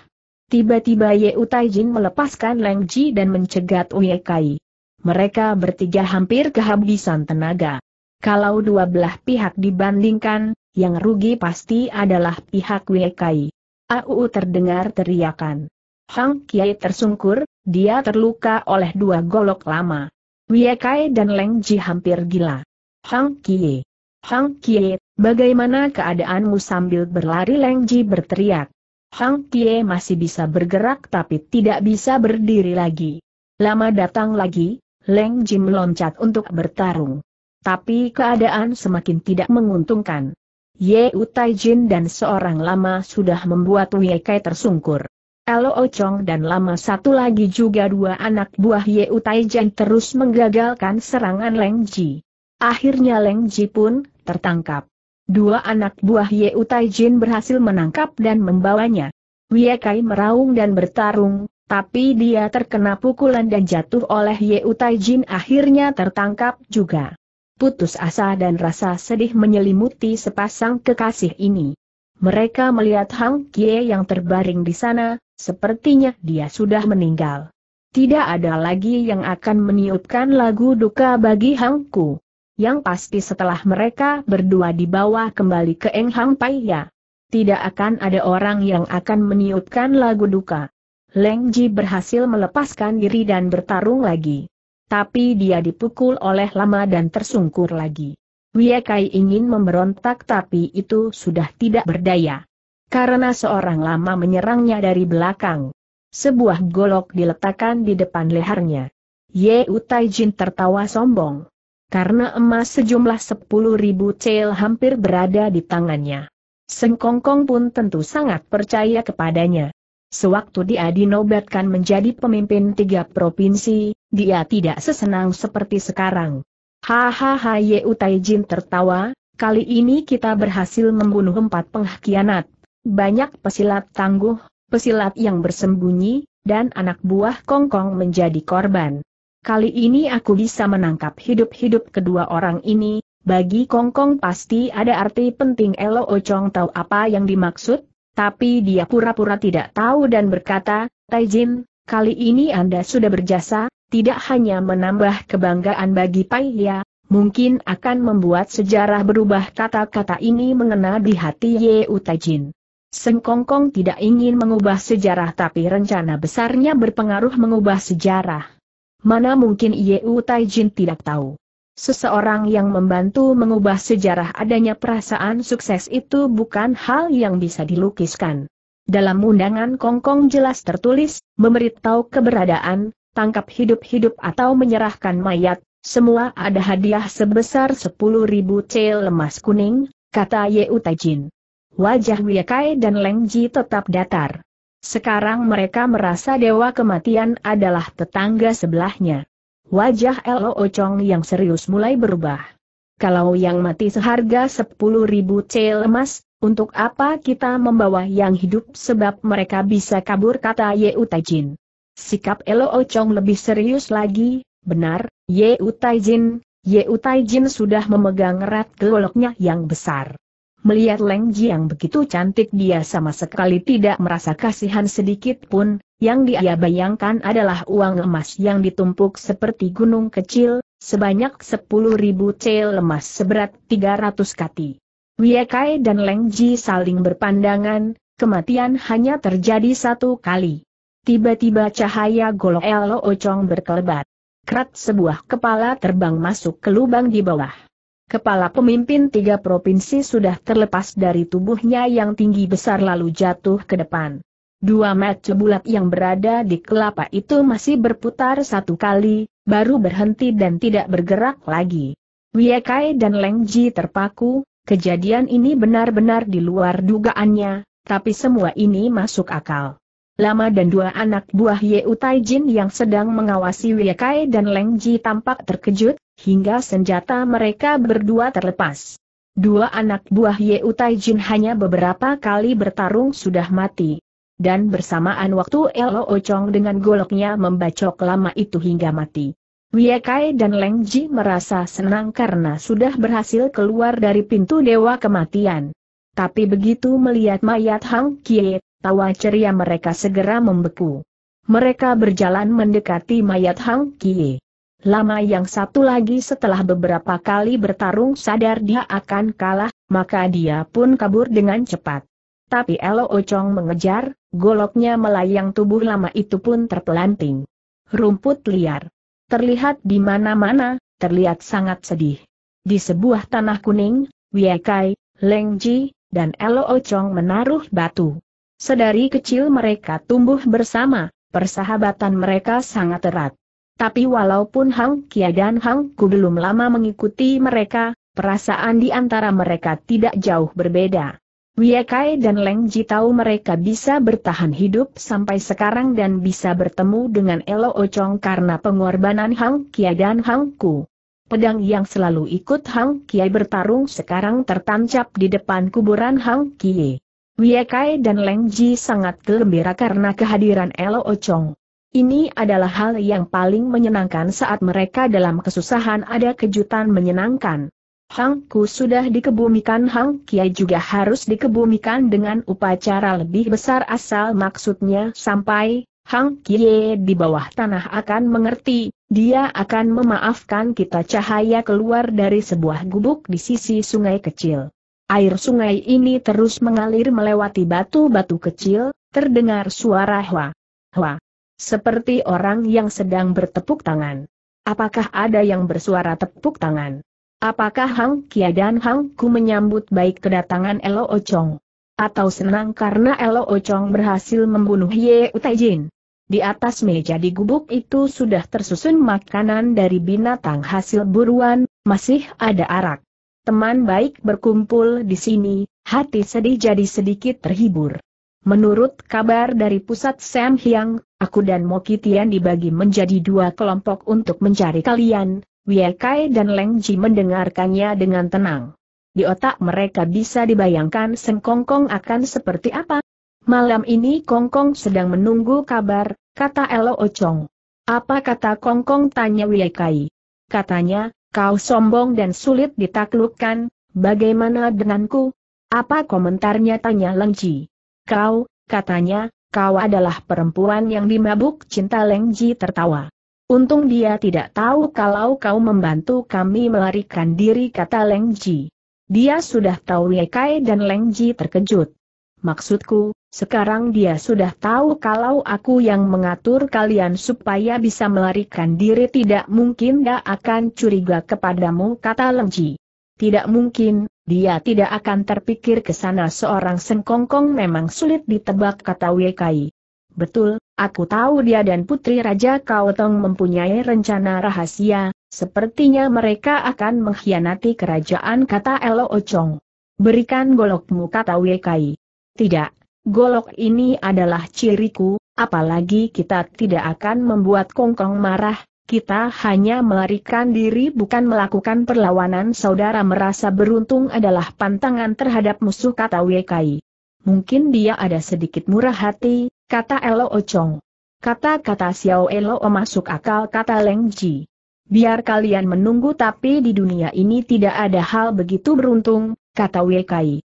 Tiba-tiba Ye Utaijin melepaskan Leng Ji dan mencegat Wei Kai mereka bertiga hampir kehabisan tenaga. Kalau dua belah pihak dibandingkan, yang rugi pasti adalah pihak Wekai. AUU terdengar teriakan. Hang Kiai tersungkur, dia terluka oleh dua golok lama. Wekai dan Leng Ji hampir gila. Hang Kiai. Hang Kiai, bagaimana keadaanmu sambil berlari Leng Ji berteriak. Hang Kiai masih bisa bergerak tapi tidak bisa berdiri lagi. Lama datang lagi, Leng Jin meloncat untuk bertarung. Tapi keadaan semakin tidak menguntungkan. Ye Utai Jin dan seorang lama sudah membuat Wei Kai tersungkur. Elo Ocong dan lama satu lagi juga dua anak buah Ye Utai Jin terus menggagalkan serangan Leng Ji. Akhirnya Leng Ji pun tertangkap. Dua anak buah Ye Utai Jin berhasil menangkap dan membawanya. Wei Kai meraung dan bertarung, tapi dia terkena pukulan dan jatuh oleh Ye Utaijin akhirnya tertangkap juga. Putus asa dan rasa sedih menyelimuti sepasang kekasih ini. Mereka melihat Hang Kie yang terbaring di sana, sepertinya dia sudah meninggal. Tidak ada lagi yang akan meniupkan lagu duka bagi Hang Ku. Yang pasti setelah mereka berdua dibawa kembali ke Eng Hang Pai Ya. Tidak akan ada orang yang akan meniupkan lagu duka. Leng Ji berhasil melepaskan diri dan bertarung lagi. Tapi dia dipukul oleh lama dan tersungkur lagi. Kai ingin memberontak tapi itu sudah tidak berdaya. Karena seorang lama menyerangnya dari belakang. Sebuah golok diletakkan di depan lehernya. Ye Utaijin tertawa sombong. Karena emas sejumlah sepuluh ribu cel hampir berada di tangannya. Sengkongkong pun tentu sangat percaya kepadanya. Sewaktu dia dinobatkan menjadi pemimpin tiga provinsi, dia tidak sesenang seperti sekarang. Hahaha Ye Utai tertawa, kali ini kita berhasil membunuh empat pengkhianat. Banyak pesilat tangguh, pesilat yang bersembunyi, dan anak buah Kongkong menjadi korban. Kali ini aku bisa menangkap hidup-hidup kedua orang ini, bagi Kongkong pasti ada arti penting Elo Ocong tahu apa yang dimaksud, tapi dia pura-pura tidak tahu dan berkata, Taijin, kali ini Anda sudah berjasa, tidak hanya menambah kebanggaan bagi Paiya, mungkin akan membuat sejarah berubah kata-kata ini mengena di hati Ye Utajin. Sengkongkong tidak ingin mengubah sejarah tapi rencana besarnya berpengaruh mengubah sejarah. Mana mungkin Ye Utajin tidak tahu. Seseorang yang membantu mengubah sejarah adanya perasaan sukses itu bukan hal yang bisa dilukiskan. Dalam undangan Kongkong jelas tertulis, memberitahu keberadaan, tangkap hidup-hidup atau menyerahkan mayat, semua ada hadiah sebesar ribu cel lemas kuning, kata Ye Utajin. Wajah Wiekai dan Leng tetap datar. Sekarang mereka merasa dewa kematian adalah tetangga sebelahnya. Wajah Elo Ocong yang serius mulai berubah. Kalau yang mati seharga sepuluh ribu cel emas, untuk apa kita membawa yang hidup sebab mereka bisa kabur kata Ye Utajin. Sikap Elo Ocong lebih serius lagi, benar, Ye Utajin, Ye Utajin sudah memegang erat geloknya yang besar. Melihat Leng yang begitu cantik dia sama sekali tidak merasa kasihan sedikit pun, yang dia bayangkan adalah uang emas yang ditumpuk seperti gunung kecil, sebanyak 10 ribu cel emas seberat 300 kati. Wiekai dan Leng Ji saling berpandangan, kematian hanya terjadi satu kali. Tiba-tiba cahaya golok Elo Ocong berkelebat. Krat sebuah kepala terbang masuk ke lubang di bawah. Kepala pemimpin tiga provinsi sudah terlepas dari tubuhnya yang tinggi besar lalu jatuh ke depan. Dua mata bulat yang berada di kelapa itu masih berputar satu kali, baru berhenti dan tidak bergerak lagi. Wiekai dan Lengji terpaku, kejadian ini benar-benar di luar dugaannya, tapi semua ini masuk akal. Lama dan dua anak buah Utai Jin yang sedang mengawasi Kai dan Leng Ji tampak terkejut, hingga senjata mereka berdua terlepas. Dua anak buah Utai Jin hanya beberapa kali bertarung sudah mati. Dan bersamaan waktu Elo Ocong dengan goloknya membacok lama itu hingga mati. Kai dan Leng Ji merasa senang karena sudah berhasil keluar dari pintu dewa kematian. Tapi begitu melihat mayat Hang Kie, tawa ceria mereka segera membeku. Mereka berjalan mendekati mayat Hang Kie. Lama yang satu lagi setelah beberapa kali bertarung sadar dia akan kalah, maka dia pun kabur dengan cepat. Tapi Elo Ocong mengejar, goloknya melayang tubuh lama itu pun terpelanting. Rumput liar. Terlihat di mana-mana, terlihat sangat sedih. Di sebuah tanah kuning, Wiekai, Lengji, dan Elo Ocong menaruh batu. Sedari kecil mereka tumbuh bersama, persahabatan mereka sangat erat. Tapi walaupun Hang Kia dan Hang Ku belum lama mengikuti mereka, perasaan di antara mereka tidak jauh berbeda. Kai dan Leng Ji tahu mereka bisa bertahan hidup sampai sekarang dan bisa bertemu dengan Elo Ochong karena pengorbanan Hang Kia dan Hang Ku. Pedang yang selalu ikut Hang Kiai bertarung sekarang tertancap di depan kuburan Hang Kie. Wie Kai dan Leng Ji sangat gembira karena kehadiran Elo Ochong. Ini adalah hal yang paling menyenangkan saat mereka dalam kesusahan ada kejutan menyenangkan. Hang Ku sudah dikebumikan Hang Kiai juga harus dikebumikan dengan upacara lebih besar asal maksudnya sampai Hang Kie di bawah tanah akan mengerti, dia akan memaafkan kita cahaya keluar dari sebuah gubuk di sisi sungai kecil. Air sungai ini terus mengalir melewati batu-batu kecil, terdengar suara hua. Hua. Seperti orang yang sedang bertepuk tangan. Apakah ada yang bersuara tepuk tangan? Apakah Hang Kia dan Hang Ku menyambut baik kedatangan Elo Ochong? Atau senang karena Elo Ochong berhasil membunuh Ye Utajin? Di atas meja di gubuk itu sudah tersusun makanan dari binatang hasil buruan, masih ada arak teman baik berkumpul di sini, hati sedih jadi sedikit terhibur. Menurut kabar dari pusat Sam Hyang, aku dan Mokitian dibagi menjadi dua kelompok untuk mencari kalian, Wie Kai dan Leng mendengarkannya dengan tenang. Di otak mereka bisa dibayangkan Seng Kongkong akan seperti apa. Malam ini Kongkong sedang menunggu kabar, kata Elo Ochong. Apa kata Kongkong tanya Wie Kai. Katanya, Kau sombong dan sulit ditaklukkan, bagaimana denganku? Apa komentarnya tanya Lengji. Kau, katanya, kau adalah perempuan yang dimabuk cinta Lengji tertawa. Untung dia tidak tahu kalau kau membantu kami melarikan diri kata Lengji. Dia sudah tahu Yekai dan Lengji terkejut. Maksudku, sekarang dia sudah tahu kalau aku yang mengatur kalian supaya bisa melarikan diri tidak mungkin dia akan curiga kepadamu kata Lengji. Tidak mungkin, dia tidak akan terpikir ke sana seorang sengkongkong memang sulit ditebak kata Wekai. Betul, aku tahu dia dan Putri Raja kau Kaotong mempunyai rencana rahasia, sepertinya mereka akan mengkhianati kerajaan kata Elo Ochong. Berikan golokmu kata Wekai. Tidak, Golok ini adalah ciriku, apalagi kita tidak akan membuat Kongkong marah, kita hanya melarikan diri bukan melakukan perlawanan saudara merasa beruntung adalah pantangan terhadap musuh kata Wekai. Mungkin dia ada sedikit murah hati, kata Elo Ochong. Kata-kata Xiao Elo o masuk akal kata Leng Ji. Biar kalian menunggu tapi di dunia ini tidak ada hal begitu beruntung, kata Wekai.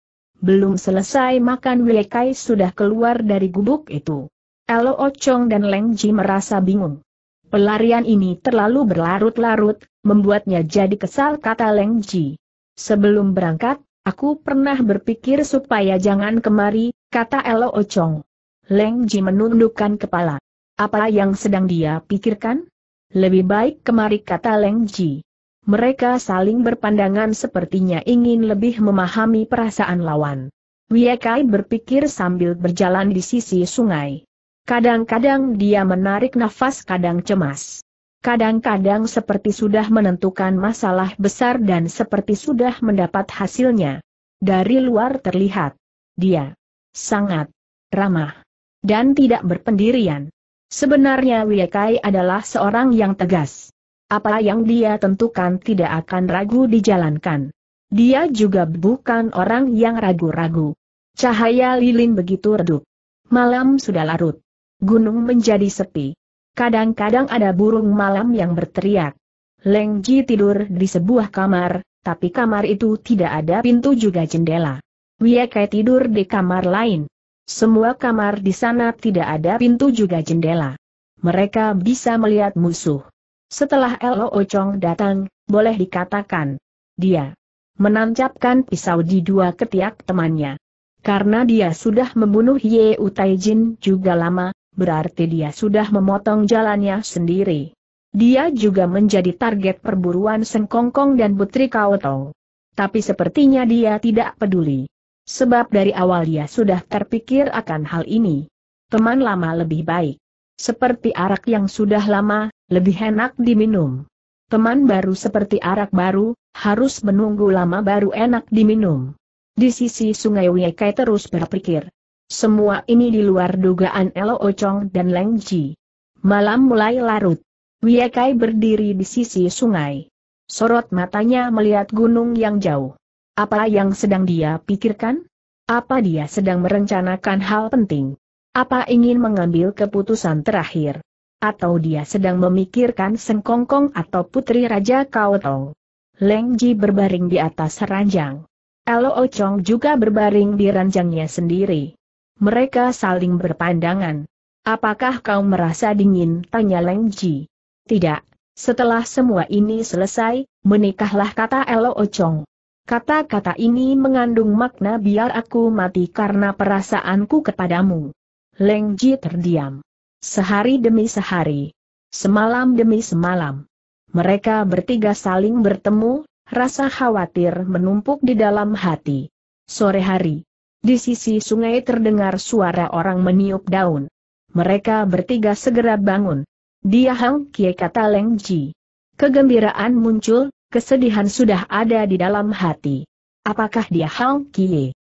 Belum selesai makan Wilekai sudah keluar dari gubuk itu. Elo Ocong dan Leng Ji merasa bingung. Pelarian ini terlalu berlarut-larut, membuatnya jadi kesal kata Leng Ji. Sebelum berangkat, aku pernah berpikir supaya jangan kemari, kata Elo Ocong. Leng Ji menundukkan kepala. Apa yang sedang dia pikirkan? Lebih baik kemari kata Leng Ji. Mereka saling berpandangan sepertinya ingin lebih memahami perasaan lawan. Wiekai berpikir sambil berjalan di sisi sungai. Kadang-kadang dia menarik nafas kadang cemas. Kadang-kadang seperti sudah menentukan masalah besar dan seperti sudah mendapat hasilnya. Dari luar terlihat. Dia sangat ramah dan tidak berpendirian. Sebenarnya Wiekai adalah seorang yang tegas. Apa yang dia tentukan tidak akan ragu dijalankan. Dia juga bukan orang yang ragu-ragu. Cahaya lilin begitu redup. Malam sudah larut. Gunung menjadi sepi. Kadang-kadang ada burung malam yang berteriak. Leng Ji tidur di sebuah kamar, tapi kamar itu tidak ada pintu juga jendela. Wiekai tidur di kamar lain. Semua kamar di sana tidak ada pintu juga jendela. Mereka bisa melihat musuh. Setelah Lo Chong datang, boleh dikatakan, dia menancapkan pisau di dua ketiak temannya. Karena dia sudah membunuh Ye Utaijin juga lama, berarti dia sudah memotong jalannya sendiri. Dia juga menjadi target perburuan Sengkongkong dan Putri Tong. Tapi sepertinya dia tidak peduli. Sebab dari awal dia sudah terpikir akan hal ini. Teman lama lebih baik. Seperti arak yang sudah lama, lebih enak diminum. Teman baru seperti arak baru, harus menunggu lama baru enak diminum. Di sisi sungai Wiekai terus berpikir. Semua ini di luar dugaan Elo Ocong dan Leng Ji. Malam mulai larut. Wiekai berdiri di sisi sungai. Sorot matanya melihat gunung yang jauh. Apa yang sedang dia pikirkan? Apa dia sedang merencanakan hal penting? Apa ingin mengambil keputusan terakhir? Atau dia sedang memikirkan Sengkongkong atau Putri Raja Kaotong. Leng Ji berbaring di atas ranjang. Lo Chong juga berbaring di ranjangnya sendiri. Mereka saling berpandangan. Apakah kau merasa dingin? Tanya Leng Ji. Tidak. Setelah semua ini selesai, menikahlah kata Lo Chong. Kata-kata ini mengandung makna biar aku mati karena perasaanku kepadamu. Leng Ji terdiam. Sehari demi sehari. Semalam demi semalam. Mereka bertiga saling bertemu, rasa khawatir menumpuk di dalam hati. Sore hari. Di sisi sungai terdengar suara orang meniup daun. Mereka bertiga segera bangun. Dia Hang Kie kata Leng Ji. Kegembiraan muncul, kesedihan sudah ada di dalam hati. Apakah dia Hang Kie?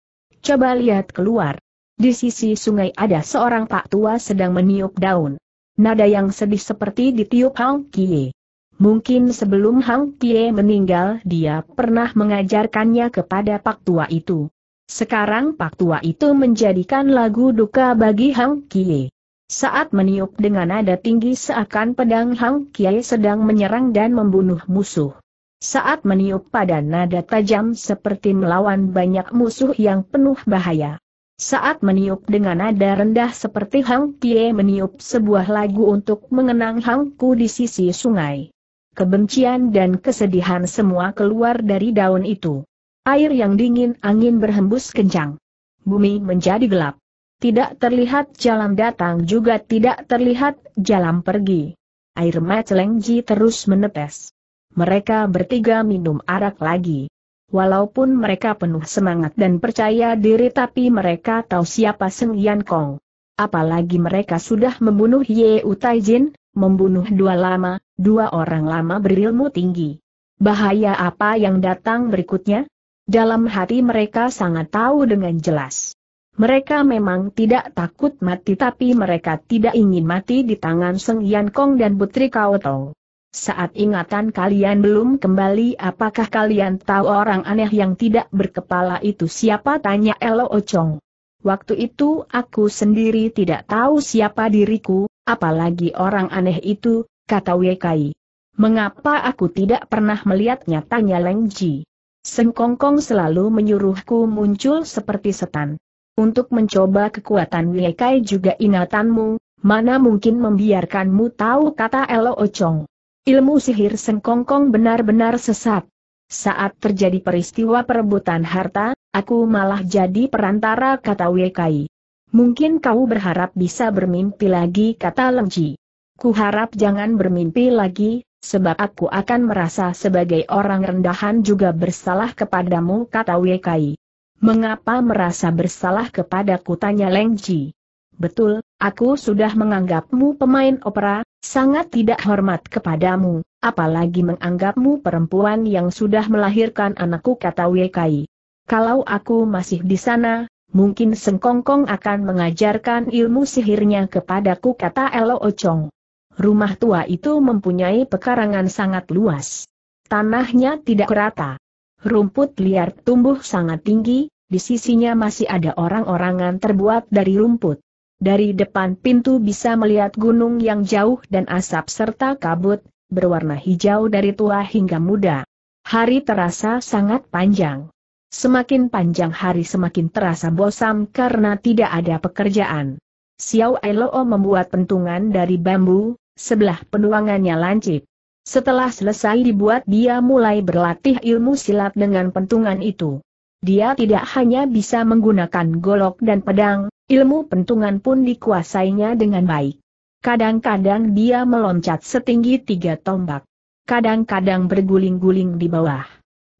Coba lihat keluar. Di sisi sungai ada seorang pak tua sedang meniup daun. Nada yang sedih seperti ditiup Hang Kie. Mungkin sebelum Hang Kie meninggal dia pernah mengajarkannya kepada pak tua itu. Sekarang pak tua itu menjadikan lagu duka bagi Hang Kie. Saat meniup dengan nada tinggi seakan pedang Hang Kie sedang menyerang dan membunuh musuh. Saat meniup pada nada tajam seperti melawan banyak musuh yang penuh bahaya. Saat meniup dengan nada rendah seperti Hang Pie meniup sebuah lagu untuk mengenang Hang Ku di sisi sungai. Kebencian dan kesedihan semua keluar dari daun itu. Air yang dingin angin berhembus kencang. Bumi menjadi gelap. Tidak terlihat jalan datang juga tidak terlihat jalan pergi. Air Macelengji terus menetes. Mereka bertiga minum arak lagi. Walaupun mereka penuh semangat dan percaya diri tapi mereka tahu siapa Seng Yan Kong. Apalagi mereka sudah membunuh Ye Utaijin, membunuh dua lama, dua orang lama berilmu tinggi. Bahaya apa yang datang berikutnya? Dalam hati mereka sangat tahu dengan jelas. Mereka memang tidak takut mati tapi mereka tidak ingin mati di tangan Seng Yan Kong dan Putri Kao Tong. Saat ingatan kalian belum kembali apakah kalian tahu orang aneh yang tidak berkepala itu siapa tanya Elo Ocong. Waktu itu aku sendiri tidak tahu siapa diriku, apalagi orang aneh itu, kata Wekai. Mengapa aku tidak pernah melihatnya tanya Leng Ji. Sengkongkong selalu menyuruhku muncul seperti setan. Untuk mencoba kekuatan Wekai juga ingatanmu, mana mungkin membiarkanmu tahu kata Elo Ocong. Ilmu sihir sengkongkong benar-benar sesat. Saat terjadi peristiwa perebutan harta, aku malah jadi perantara kata Wekai. Mungkin kau berharap bisa bermimpi lagi kata Lengji. Kuharap jangan bermimpi lagi, sebab aku akan merasa sebagai orang rendahan juga bersalah kepadamu kata Wekai. Mengapa merasa bersalah kepadaku tanya Lengji. Betul, aku sudah menganggapmu pemain opera, sangat tidak hormat kepadamu, apalagi menganggapmu perempuan yang sudah melahirkan anakku kata Wekai. Kalau aku masih di sana, mungkin Sengkongkong akan mengajarkan ilmu sihirnya kepadaku kata Elo Ocong. Rumah tua itu mempunyai pekarangan sangat luas. Tanahnya tidak rata. Rumput liar tumbuh sangat tinggi, di sisinya masih ada orang-orangan terbuat dari rumput. Dari depan pintu bisa melihat gunung yang jauh dan asap serta kabut, berwarna hijau dari tua hingga muda. Hari terasa sangat panjang. Semakin panjang hari semakin terasa bosan karena tidak ada pekerjaan. Xiao Elo membuat pentungan dari bambu, sebelah penuangannya lancip. Setelah selesai dibuat dia mulai berlatih ilmu silat dengan pentungan itu. Dia tidak hanya bisa menggunakan golok dan pedang, ilmu pentungan pun dikuasainya dengan baik. Kadang-kadang dia meloncat setinggi tiga tombak. Kadang-kadang berguling-guling di bawah.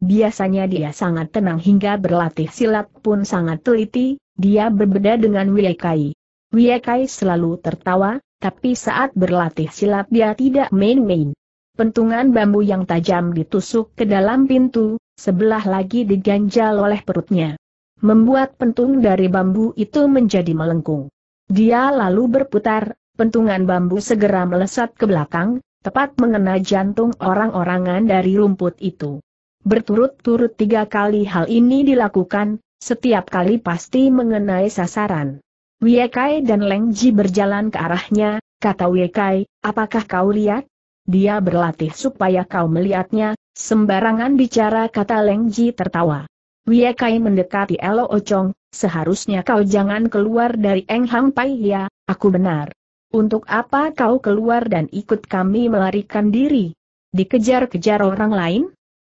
Biasanya dia sangat tenang hingga berlatih silat pun sangat teliti, dia berbeda dengan Wiekai. Wiekai selalu tertawa, tapi saat berlatih silat dia tidak main-main. Pentungan bambu yang tajam ditusuk ke dalam pintu, sebelah lagi diganjal oleh perutnya membuat pentung dari bambu itu menjadi melengkung. Dia lalu berputar, pentungan bambu segera melesat ke belakang, tepat mengena jantung orang-orangan dari rumput itu. Berturut-turut tiga kali hal ini dilakukan, setiap kali pasti mengenai sasaran. Wiekai dan Lengji berjalan ke arahnya, kata Wiekai, apakah kau lihat? Dia berlatih supaya kau melihatnya, sembarangan bicara kata Leng tertawa. Wie Kai mendekati Elo Ocong, seharusnya kau jangan keluar dari Eng Hang Pai ya, aku benar. Untuk apa kau keluar dan ikut kami melarikan diri? Dikejar-kejar orang lain?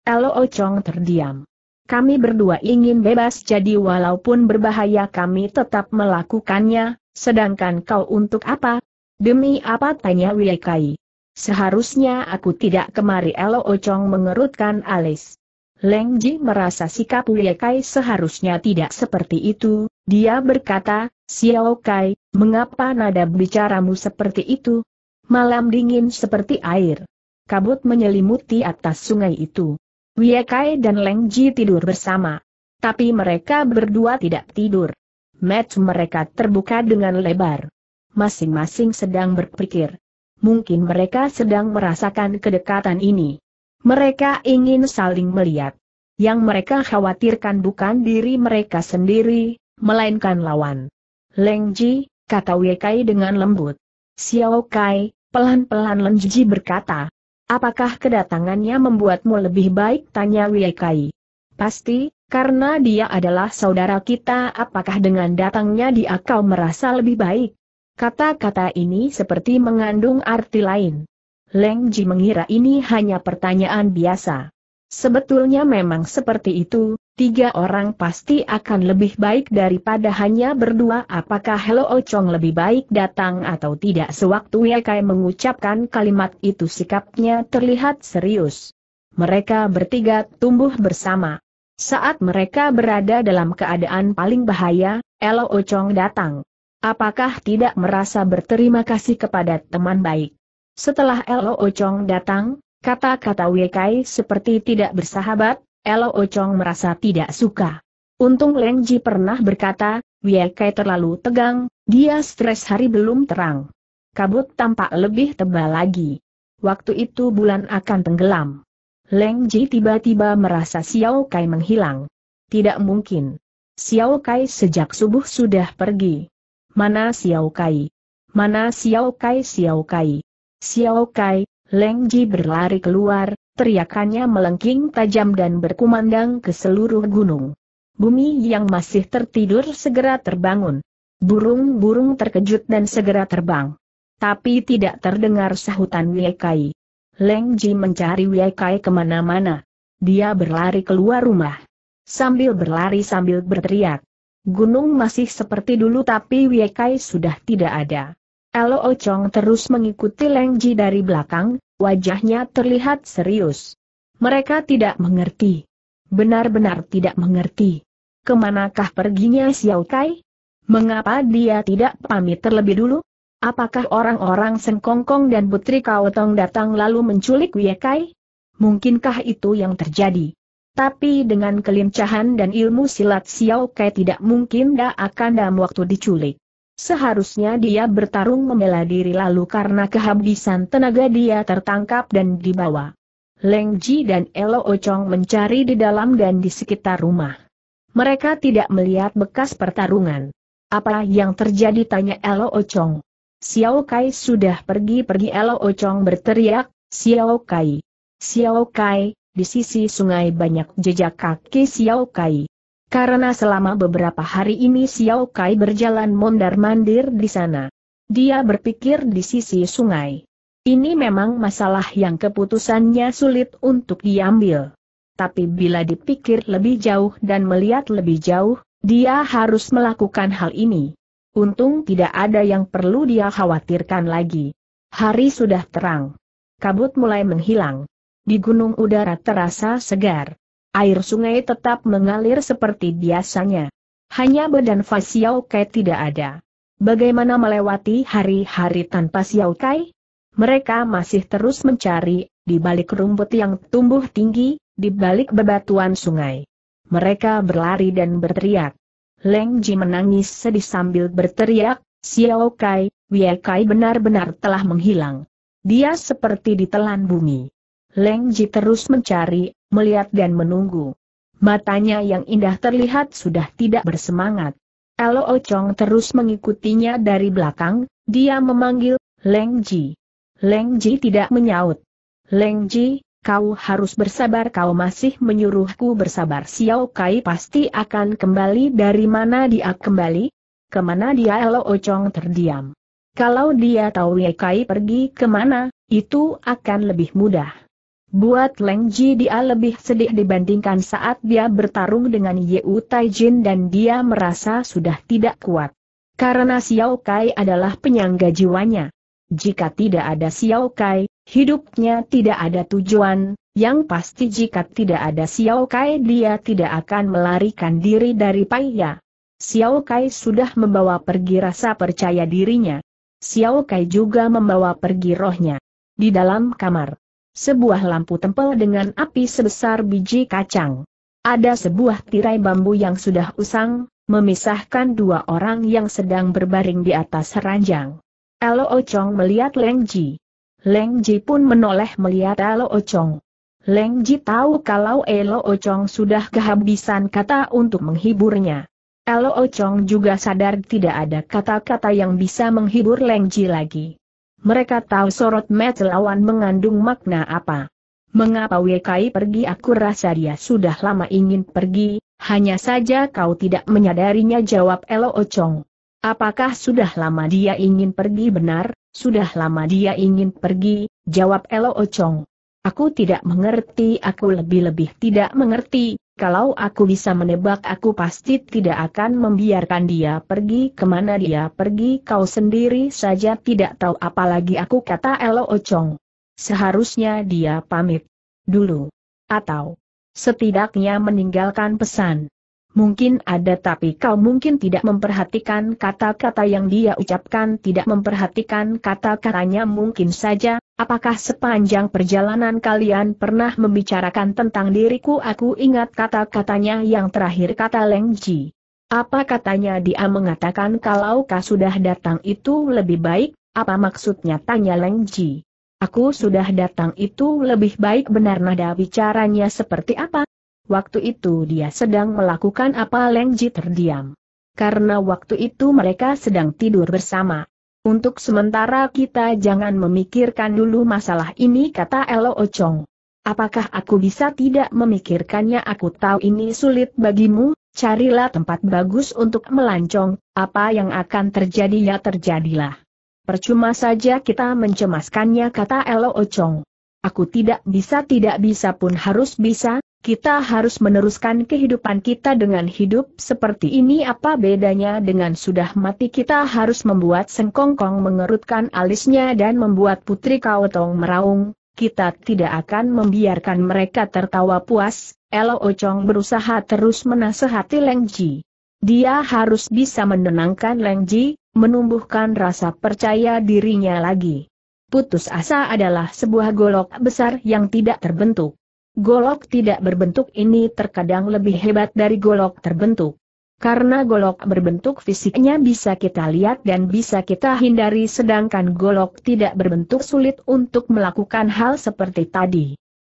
Elo Ocong terdiam. Kami berdua ingin bebas jadi walaupun berbahaya kami tetap melakukannya, sedangkan kau untuk apa? Demi apa tanya Wie Kai? Seharusnya aku tidak kemari Elo Ocong mengerutkan alis. Leng Ji merasa sikap Lie Kai seharusnya tidak seperti itu, dia berkata, Xiao Kai, mengapa nada bicaramu seperti itu? Malam dingin seperti air. Kabut menyelimuti atas sungai itu. Lie Kai dan Leng Ji tidur bersama. Tapi mereka berdua tidak tidur. Match mereka terbuka dengan lebar. Masing-masing sedang berpikir. Mungkin mereka sedang merasakan kedekatan ini. Mereka ingin saling melihat. Yang mereka khawatirkan bukan diri mereka sendiri, melainkan lawan. Leng Ji, kata Wekai dengan lembut. Xiao Kai, pelan-pelan Leng Ji berkata. Apakah kedatangannya membuatmu lebih baik? Tanya Wekai. Pasti, karena dia adalah saudara kita apakah dengan datangnya dia kau merasa lebih baik? Kata-kata ini seperti mengandung arti lain. Leng Ji mengira ini hanya pertanyaan biasa. Sebetulnya memang seperti itu, tiga orang pasti akan lebih baik daripada hanya berdua apakah Hello Ochong lebih baik datang atau tidak sewaktu Yekai mengucapkan kalimat itu sikapnya terlihat serius. Mereka bertiga tumbuh bersama. Saat mereka berada dalam keadaan paling bahaya, Hello Ochong datang. Apakah tidak merasa berterima kasih kepada teman baik? Setelah Elo Ochong datang, kata-kata Wekai seperti tidak bersahabat, Elo Ochong merasa tidak suka. Untung Leng Ji pernah berkata, Wekai terlalu tegang, dia stres hari belum terang. Kabut tampak lebih tebal lagi. Waktu itu bulan akan tenggelam. Leng Ji tiba-tiba merasa Xiao Kai menghilang. Tidak mungkin. Xiao Kai sejak subuh sudah pergi. Mana Xiao Kai? Mana Xiao Kai Xiao Kai? Xiao Kai, Leng Ji berlari keluar, teriakannya melengking tajam dan berkumandang ke seluruh gunung. Bumi yang masih tertidur segera terbangun. Burung-burung terkejut dan segera terbang. Tapi tidak terdengar sahutan Kai. Leng Ji mencari Kai kemana-mana. Dia berlari keluar rumah. Sambil berlari sambil berteriak. Gunung masih seperti dulu tapi Kai sudah tidak ada. Lo Ocong terus mengikuti Leng Ji dari belakang, wajahnya terlihat serius. Mereka tidak mengerti. Benar-benar tidak mengerti. Kemanakah perginya Xiao Kai? Mengapa dia tidak pamit terlebih dulu? Apakah orang-orang Sengkongkong dan Putri Tong datang lalu menculik Wie Kai? Mungkinkah itu yang terjadi? Tapi dengan kelincahan dan ilmu silat Xiao Kai tidak mungkin dah akan dalam waktu diculik. Seharusnya dia bertarung membela diri lalu karena kehabisan tenaga dia tertangkap dan dibawa. Leng Ji dan Elo Ocong mencari di dalam dan di sekitar rumah. Mereka tidak melihat bekas pertarungan. Apa yang terjadi tanya Elo Ocong. Xiao Kai sudah pergi-pergi Elo Ocong berteriak, Xiao Kai. Xiao Kai, di sisi sungai banyak jejak kaki Xiao Kai. Karena selama beberapa hari ini Xiao Kai berjalan mondar-mandir di sana. Dia berpikir di sisi sungai. Ini memang masalah yang keputusannya sulit untuk diambil. Tapi bila dipikir lebih jauh dan melihat lebih jauh, dia harus melakukan hal ini. Untung tidak ada yang perlu dia khawatirkan lagi. Hari sudah terang. Kabut mulai menghilang. Di gunung udara terasa segar. Air sungai tetap mengalir seperti biasanya. Hanya badan Fa Xiao Kai tidak ada. Bagaimana melewati hari-hari tanpa Xiao Kai? Mereka masih terus mencari, di balik rumput yang tumbuh tinggi, di balik bebatuan sungai. Mereka berlari dan berteriak. Leng Ji menangis sedih sambil berteriak, Xiao Kai, Wie Kai benar-benar telah menghilang. Dia seperti ditelan bumi. Leng Ji terus mencari, melihat dan menunggu. Matanya yang indah terlihat sudah tidak bersemangat. Elo Ocong oh terus mengikutinya dari belakang, dia memanggil, Leng Ji. Leng Ji tidak menyaut. Leng Ji, kau harus bersabar kau masih menyuruhku bersabar Xiao Kai pasti akan kembali dari mana dia kembali? Kemana dia Elo Ocong oh terdiam. Kalau dia tahu Ye Kai pergi kemana, itu akan lebih mudah. Buat Leng Ji dia lebih sedih dibandingkan saat dia bertarung dengan tai jin dan dia merasa sudah tidak kuat. Karena Xiao Kai adalah penyangga jiwanya. Jika tidak ada Xiao Kai, hidupnya tidak ada tujuan, yang pasti jika tidak ada Xiao Kai dia tidak akan melarikan diri dari Paya. Xiao Kai sudah membawa pergi rasa percaya dirinya. Xiao Kai juga membawa pergi rohnya. Di dalam kamar, sebuah lampu tempel dengan api sebesar biji kacang. Ada sebuah tirai bambu yang sudah usang, memisahkan dua orang yang sedang berbaring di atas ranjang. Elo Ochong melihat Leng Ji. Leng Ji pun menoleh melihat Elo Ochong. Leng Ji tahu kalau Elo Ochong sudah kehabisan kata untuk menghiburnya. Elo Ochong juga sadar tidak ada kata-kata yang bisa menghibur Leng Ji lagi mereka tahu sorot mata lawan mengandung makna apa. Mengapa Wekai pergi aku rasa dia sudah lama ingin pergi, hanya saja kau tidak menyadarinya jawab Elo Ocong. Apakah sudah lama dia ingin pergi benar, sudah lama dia ingin pergi, jawab Elo Ocong. Aku tidak mengerti aku lebih-lebih tidak mengerti, kalau aku bisa menebak aku pasti tidak akan membiarkan dia pergi kemana dia pergi kau sendiri saja tidak tahu apalagi aku kata Elo Ocong. Seharusnya dia pamit dulu. Atau setidaknya meninggalkan pesan. Mungkin ada tapi kau mungkin tidak memperhatikan kata-kata yang dia ucapkan tidak memperhatikan kata-katanya mungkin saja, apakah sepanjang perjalanan kalian pernah membicarakan tentang diriku aku ingat kata-katanya yang terakhir kata Leng Ji. Apa katanya dia mengatakan kalau kau sudah datang itu lebih baik, apa maksudnya tanya Leng Ji. Aku sudah datang itu lebih baik benar nada bicaranya seperti apa, Waktu itu dia sedang melakukan apa Leng Ji terdiam. Karena waktu itu mereka sedang tidur bersama. Untuk sementara kita jangan memikirkan dulu masalah ini kata Elo Ochong. Apakah aku bisa tidak memikirkannya aku tahu ini sulit bagimu, carilah tempat bagus untuk melancong, apa yang akan terjadi ya terjadilah. Percuma saja kita mencemaskannya kata Elo Ochong. Aku tidak bisa tidak bisa pun harus bisa, kita harus meneruskan kehidupan kita dengan hidup seperti ini apa bedanya dengan sudah mati kita harus membuat sengkongkong mengerutkan alisnya dan membuat putri tong meraung, kita tidak akan membiarkan mereka tertawa puas, Elo Ocong berusaha terus menasehati Leng Ji. Dia harus bisa menenangkan Leng Ji, menumbuhkan rasa percaya dirinya lagi. Putus asa adalah sebuah golok besar yang tidak terbentuk. Golok tidak berbentuk ini terkadang lebih hebat dari golok terbentuk. Karena golok berbentuk fisiknya bisa kita lihat dan bisa kita hindari sedangkan golok tidak berbentuk sulit untuk melakukan hal seperti tadi.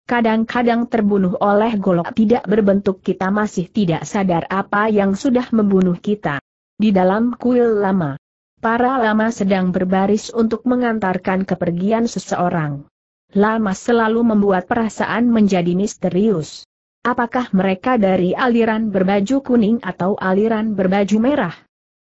Kadang-kadang terbunuh oleh golok tidak berbentuk kita masih tidak sadar apa yang sudah membunuh kita. Di dalam kuil lama, para lama sedang berbaris untuk mengantarkan kepergian seseorang lama selalu membuat perasaan menjadi misterius. Apakah mereka dari aliran berbaju kuning atau aliran berbaju merah?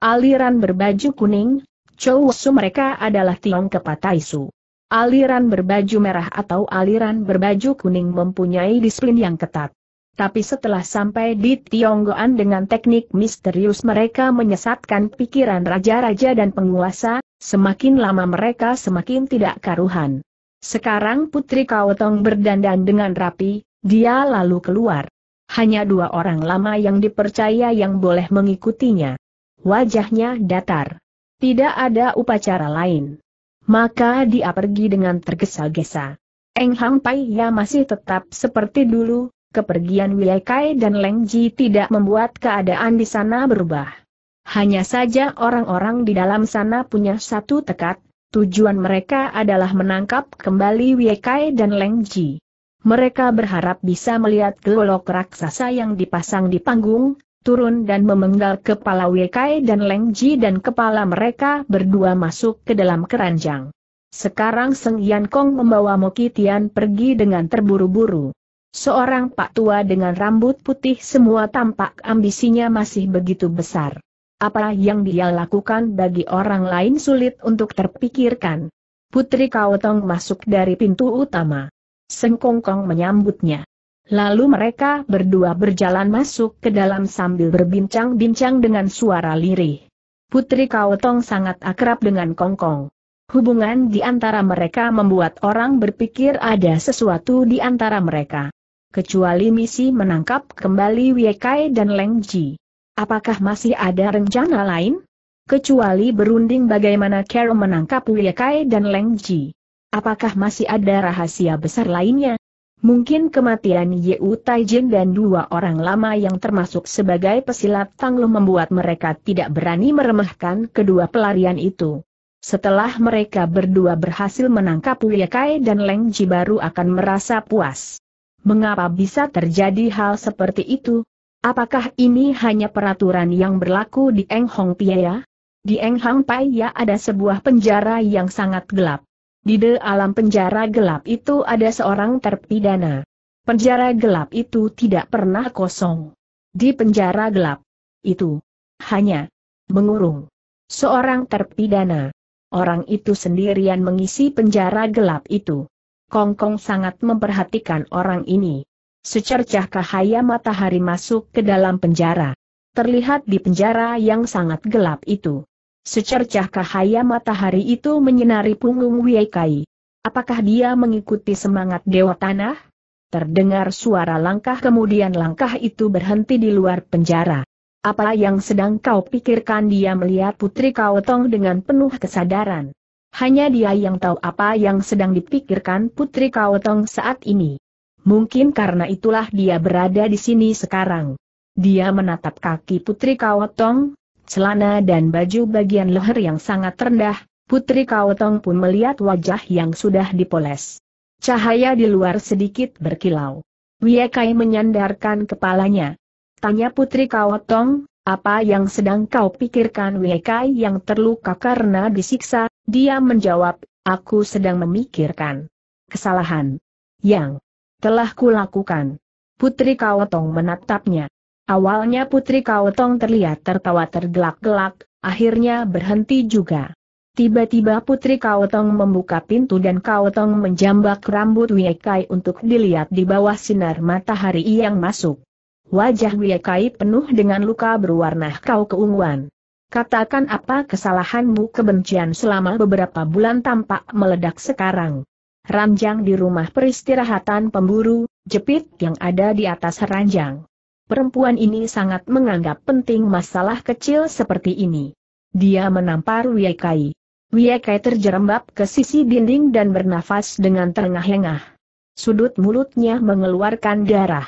Aliran berbaju kuning, cowok Su mereka adalah Tiong Kepataisu. Aliran berbaju merah atau aliran berbaju kuning mempunyai disiplin yang ketat. Tapi setelah sampai di Tionggoan dengan teknik misterius mereka menyesatkan pikiran raja-raja dan penguasa, semakin lama mereka semakin tidak karuhan. Sekarang Putri Kaotong berdandan dengan rapi, dia lalu keluar. Hanya dua orang lama yang dipercaya yang boleh mengikutinya. Wajahnya datar. Tidak ada upacara lain. Maka dia pergi dengan tergesa-gesa. Eng Hang Pai ya masih tetap seperti dulu, kepergian Wilai Kai dan Leng Ji tidak membuat keadaan di sana berubah. Hanya saja orang-orang di dalam sana punya satu tekad, tujuan mereka adalah menangkap kembali Wiekai dan Leng Ji. Mereka berharap bisa melihat gelolok raksasa yang dipasang di panggung, turun dan memenggal kepala Wiekai dan Leng Ji dan kepala mereka berdua masuk ke dalam keranjang. Sekarang Seng Yan Kong membawa Mokitian pergi dengan terburu-buru. Seorang pak tua dengan rambut putih semua tampak ambisinya masih begitu besar. Apa yang dia lakukan bagi orang lain sulit untuk terpikirkan. Putri Kaotong masuk dari pintu utama. Sengkongkong menyambutnya. Lalu mereka berdua berjalan masuk ke dalam sambil berbincang-bincang dengan suara lirih. Putri Kaotong sangat akrab dengan Kongkong. Hubungan di antara mereka membuat orang berpikir ada sesuatu di antara mereka. Kecuali misi menangkap kembali Wiekai dan Leng Ji. Apakah masih ada rencana lain? Kecuali berunding bagaimana Carol menangkap Kai dan Leng Ji. Apakah masih ada rahasia besar lainnya? Mungkin kematian Yu Jin dan dua orang lama yang termasuk sebagai pesilat tangguh membuat mereka tidak berani meremehkan kedua pelarian itu. Setelah mereka berdua berhasil menangkap Kai dan Leng Ji baru akan merasa puas. Mengapa bisa terjadi hal seperti itu? Apakah ini hanya peraturan yang berlaku di Eng Hong Piaya? Di Eng Hong ya ada sebuah penjara yang sangat gelap. Di de alam penjara gelap itu ada seorang terpidana. Penjara gelap itu tidak pernah kosong. Di penjara gelap itu hanya mengurung seorang terpidana. Orang itu sendirian mengisi penjara gelap itu. Kongkong -kong sangat memperhatikan orang ini. Secercah cahaya matahari masuk ke dalam penjara. Terlihat di penjara yang sangat gelap itu. Secercah cahaya matahari itu menyinari punggung Kai. Apakah dia mengikuti semangat Dewa Tanah? Terdengar suara langkah kemudian langkah itu berhenti di luar penjara. Apa yang sedang kau pikirkan dia melihat putri Kaotong dengan penuh kesadaran. Hanya dia yang tahu apa yang sedang dipikirkan putri Kaotong saat ini. Mungkin karena itulah dia berada di sini sekarang. Dia menatap kaki Putri Kawotong, celana dan baju bagian leher yang sangat rendah, Putri Kawotong pun melihat wajah yang sudah dipoles. Cahaya di luar sedikit berkilau. Wiekai menyandarkan kepalanya. Tanya Putri Kawotong, apa yang sedang kau pikirkan Wiekai yang terluka karena disiksa? Dia menjawab, aku sedang memikirkan kesalahan yang telah kulakukan. Putri Kawotong menatapnya. Awalnya Putri Kawotong terlihat tertawa tergelak-gelak, akhirnya berhenti juga. Tiba-tiba Putri Kawotong membuka pintu dan Kawotong menjambak rambut Wiekai untuk dilihat di bawah sinar matahari yang masuk. Wajah Wiekai penuh dengan luka berwarna kau keunguan. Katakan apa kesalahanmu kebencian selama beberapa bulan tampak meledak sekarang ranjang di rumah peristirahatan pemburu, jepit yang ada di atas ranjang. Perempuan ini sangat menganggap penting masalah kecil seperti ini. Dia menampar Wiekai. Wiekai terjerembab ke sisi dinding dan bernafas dengan terengah-engah. Sudut mulutnya mengeluarkan darah.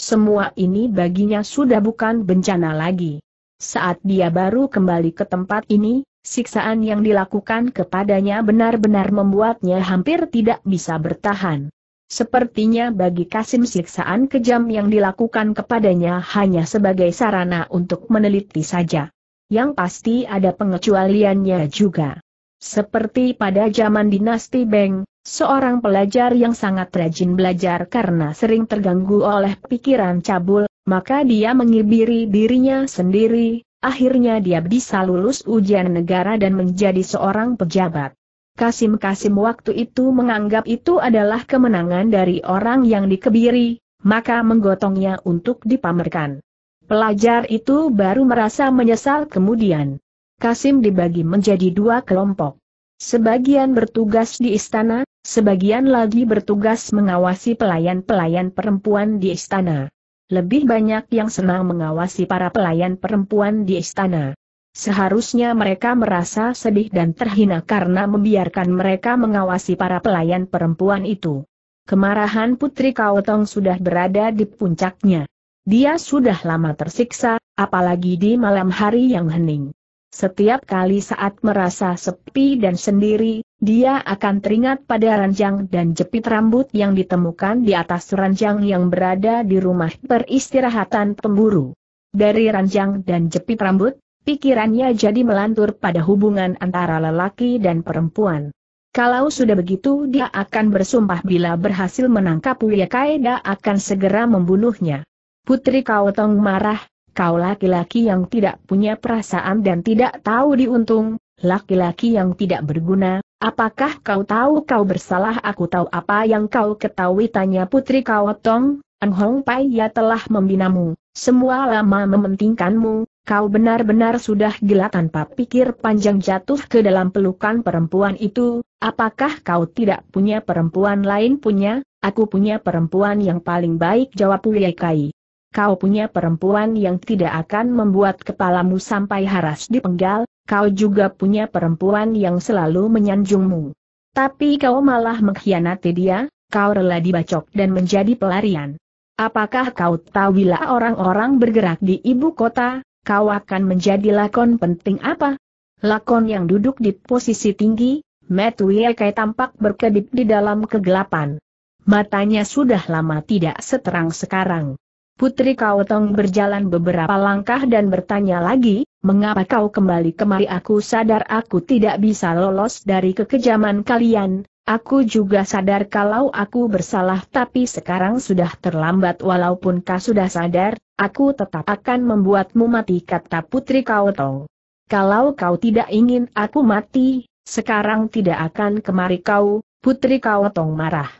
Semua ini baginya sudah bukan bencana lagi. Saat dia baru kembali ke tempat ini, Siksaan yang dilakukan kepadanya benar-benar membuatnya hampir tidak bisa bertahan. Sepertinya bagi Kasim siksaan kejam yang dilakukan kepadanya hanya sebagai sarana untuk meneliti saja. Yang pasti ada pengecualiannya juga. Seperti pada zaman dinasti Beng, seorang pelajar yang sangat rajin belajar karena sering terganggu oleh pikiran cabul, maka dia mengibiri dirinya sendiri, Akhirnya dia bisa lulus ujian negara dan menjadi seorang pejabat. Kasim-Kasim waktu itu menganggap itu adalah kemenangan dari orang yang dikebiri, maka menggotongnya untuk dipamerkan. Pelajar itu baru merasa menyesal kemudian. Kasim dibagi menjadi dua kelompok. Sebagian bertugas di istana, sebagian lagi bertugas mengawasi pelayan-pelayan perempuan di istana. Lebih banyak yang senang mengawasi para pelayan perempuan di istana. Seharusnya mereka merasa sedih dan terhina karena membiarkan mereka mengawasi para pelayan perempuan itu. Kemarahan Putri Kaotong sudah berada di puncaknya. Dia sudah lama tersiksa, apalagi di malam hari yang hening. Setiap kali saat merasa sepi dan sendiri, dia akan teringat pada ranjang dan jepit rambut yang ditemukan di atas ranjang yang berada di rumah peristirahatan pemburu. Dari ranjang dan jepit rambut, pikirannya jadi melantur pada hubungan antara lelaki dan perempuan. Kalau sudah begitu dia akan bersumpah bila berhasil menangkap Wiyakaeda akan segera membunuhnya. Putri Kaotong marah, kau laki-laki yang tidak punya perasaan dan tidak tahu diuntung, Laki-laki yang tidak berguna, apakah kau tahu kau bersalah aku tahu apa yang kau ketahui tanya putri Kawatong, Ang Hong Pai ya telah membinamu, semua lama mementingkanmu, kau benar-benar sudah gila tanpa pikir panjang jatuh ke dalam pelukan perempuan itu, apakah kau tidak punya perempuan lain punya, aku punya perempuan yang paling baik jawab Wei Kai kau punya perempuan yang tidak akan membuat kepalamu sampai haras dipenggal, kau juga punya perempuan yang selalu menyanjungmu. Tapi kau malah mengkhianati dia, kau rela dibacok dan menjadi pelarian. Apakah kau tahu bila orang-orang bergerak di ibu kota, kau akan menjadi lakon penting apa? Lakon yang duduk di posisi tinggi, Metuyekai tampak berkedip di dalam kegelapan. Matanya sudah lama tidak seterang sekarang. Putri Tong berjalan beberapa langkah dan bertanya lagi, mengapa kau kembali kemari aku sadar aku tidak bisa lolos dari kekejaman kalian, aku juga sadar kalau aku bersalah tapi sekarang sudah terlambat walaupun kau sudah sadar, aku tetap akan membuatmu mati kata Putri Tong. Kalau kau tidak ingin aku mati, sekarang tidak akan kemari kau, Putri Tong marah.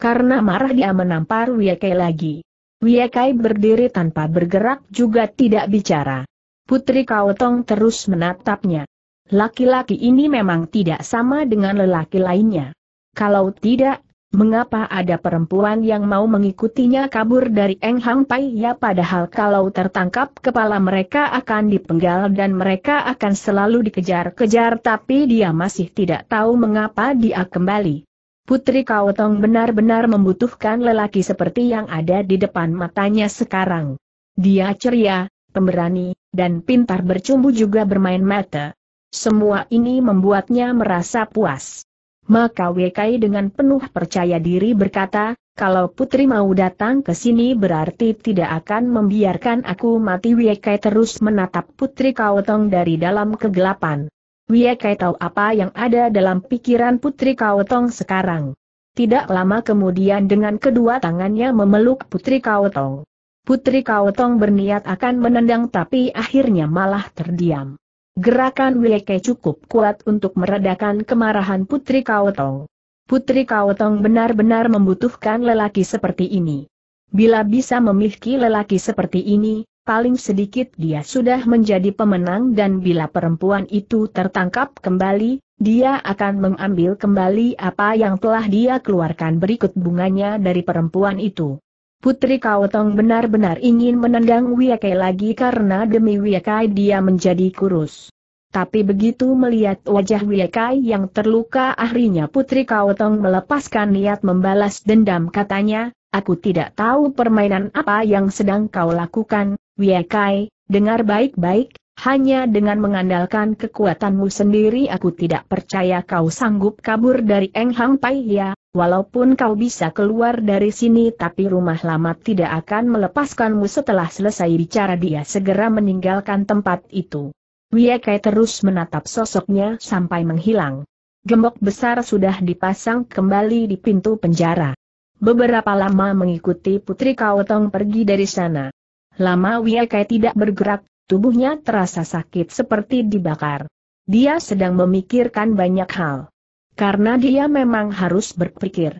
Karena marah dia menampar Wieke lagi. Wiekai berdiri tanpa bergerak juga tidak bicara. Putri Kau Tong terus menatapnya. Laki-laki ini memang tidak sama dengan lelaki lainnya. Kalau tidak, mengapa ada perempuan yang mau mengikutinya kabur dari Eng Hang Pai ya padahal kalau tertangkap kepala mereka akan dipenggal dan mereka akan selalu dikejar-kejar tapi dia masih tidak tahu mengapa dia kembali. Putri Kaotong benar-benar membutuhkan lelaki seperti yang ada di depan matanya sekarang. Dia ceria, pemberani, dan pintar bercumbu juga bermain mata. Semua ini membuatnya merasa puas. Maka Wekai dengan penuh percaya diri berkata, kalau putri mau datang ke sini berarti tidak akan membiarkan aku mati Wekai terus menatap putri Kaotong dari dalam kegelapan. Kai tahu apa yang ada dalam pikiran Putri kau tong sekarang. Tidak lama kemudian dengan kedua tangannya memeluk Putri kau tong. Putri kau tong berniat akan menendang tapi akhirnya malah terdiam. Gerakan Kai cukup kuat untuk meredakan kemarahan Putri kau tong. Putri kau tong benar-benar membutuhkan lelaki seperti ini. Bila bisa memiliki lelaki seperti ini, paling sedikit dia sudah menjadi pemenang dan bila perempuan itu tertangkap kembali, dia akan mengambil kembali apa yang telah dia keluarkan berikut bunganya dari perempuan itu. Putri Kaotong benar-benar ingin menendang Wiakai lagi karena demi Wiakai dia menjadi kurus. Tapi begitu melihat wajah Wiakai yang terluka akhirnya Putri Kaotong melepaskan niat membalas dendam katanya, aku tidak tahu permainan apa yang sedang kau lakukan, Wiekai, dengar baik-baik, hanya dengan mengandalkan kekuatanmu sendiri aku tidak percaya kau sanggup kabur dari Eng Hang Pai ya, walaupun kau bisa keluar dari sini tapi rumah lama tidak akan melepaskanmu setelah selesai bicara dia segera meninggalkan tempat itu. Wiekai terus menatap sosoknya sampai menghilang. Gembok besar sudah dipasang kembali di pintu penjara. Beberapa lama mengikuti Putri Kaotong pergi dari sana. Lama Wiekai tidak bergerak, tubuhnya terasa sakit seperti dibakar. Dia sedang memikirkan banyak hal. Karena dia memang harus berpikir.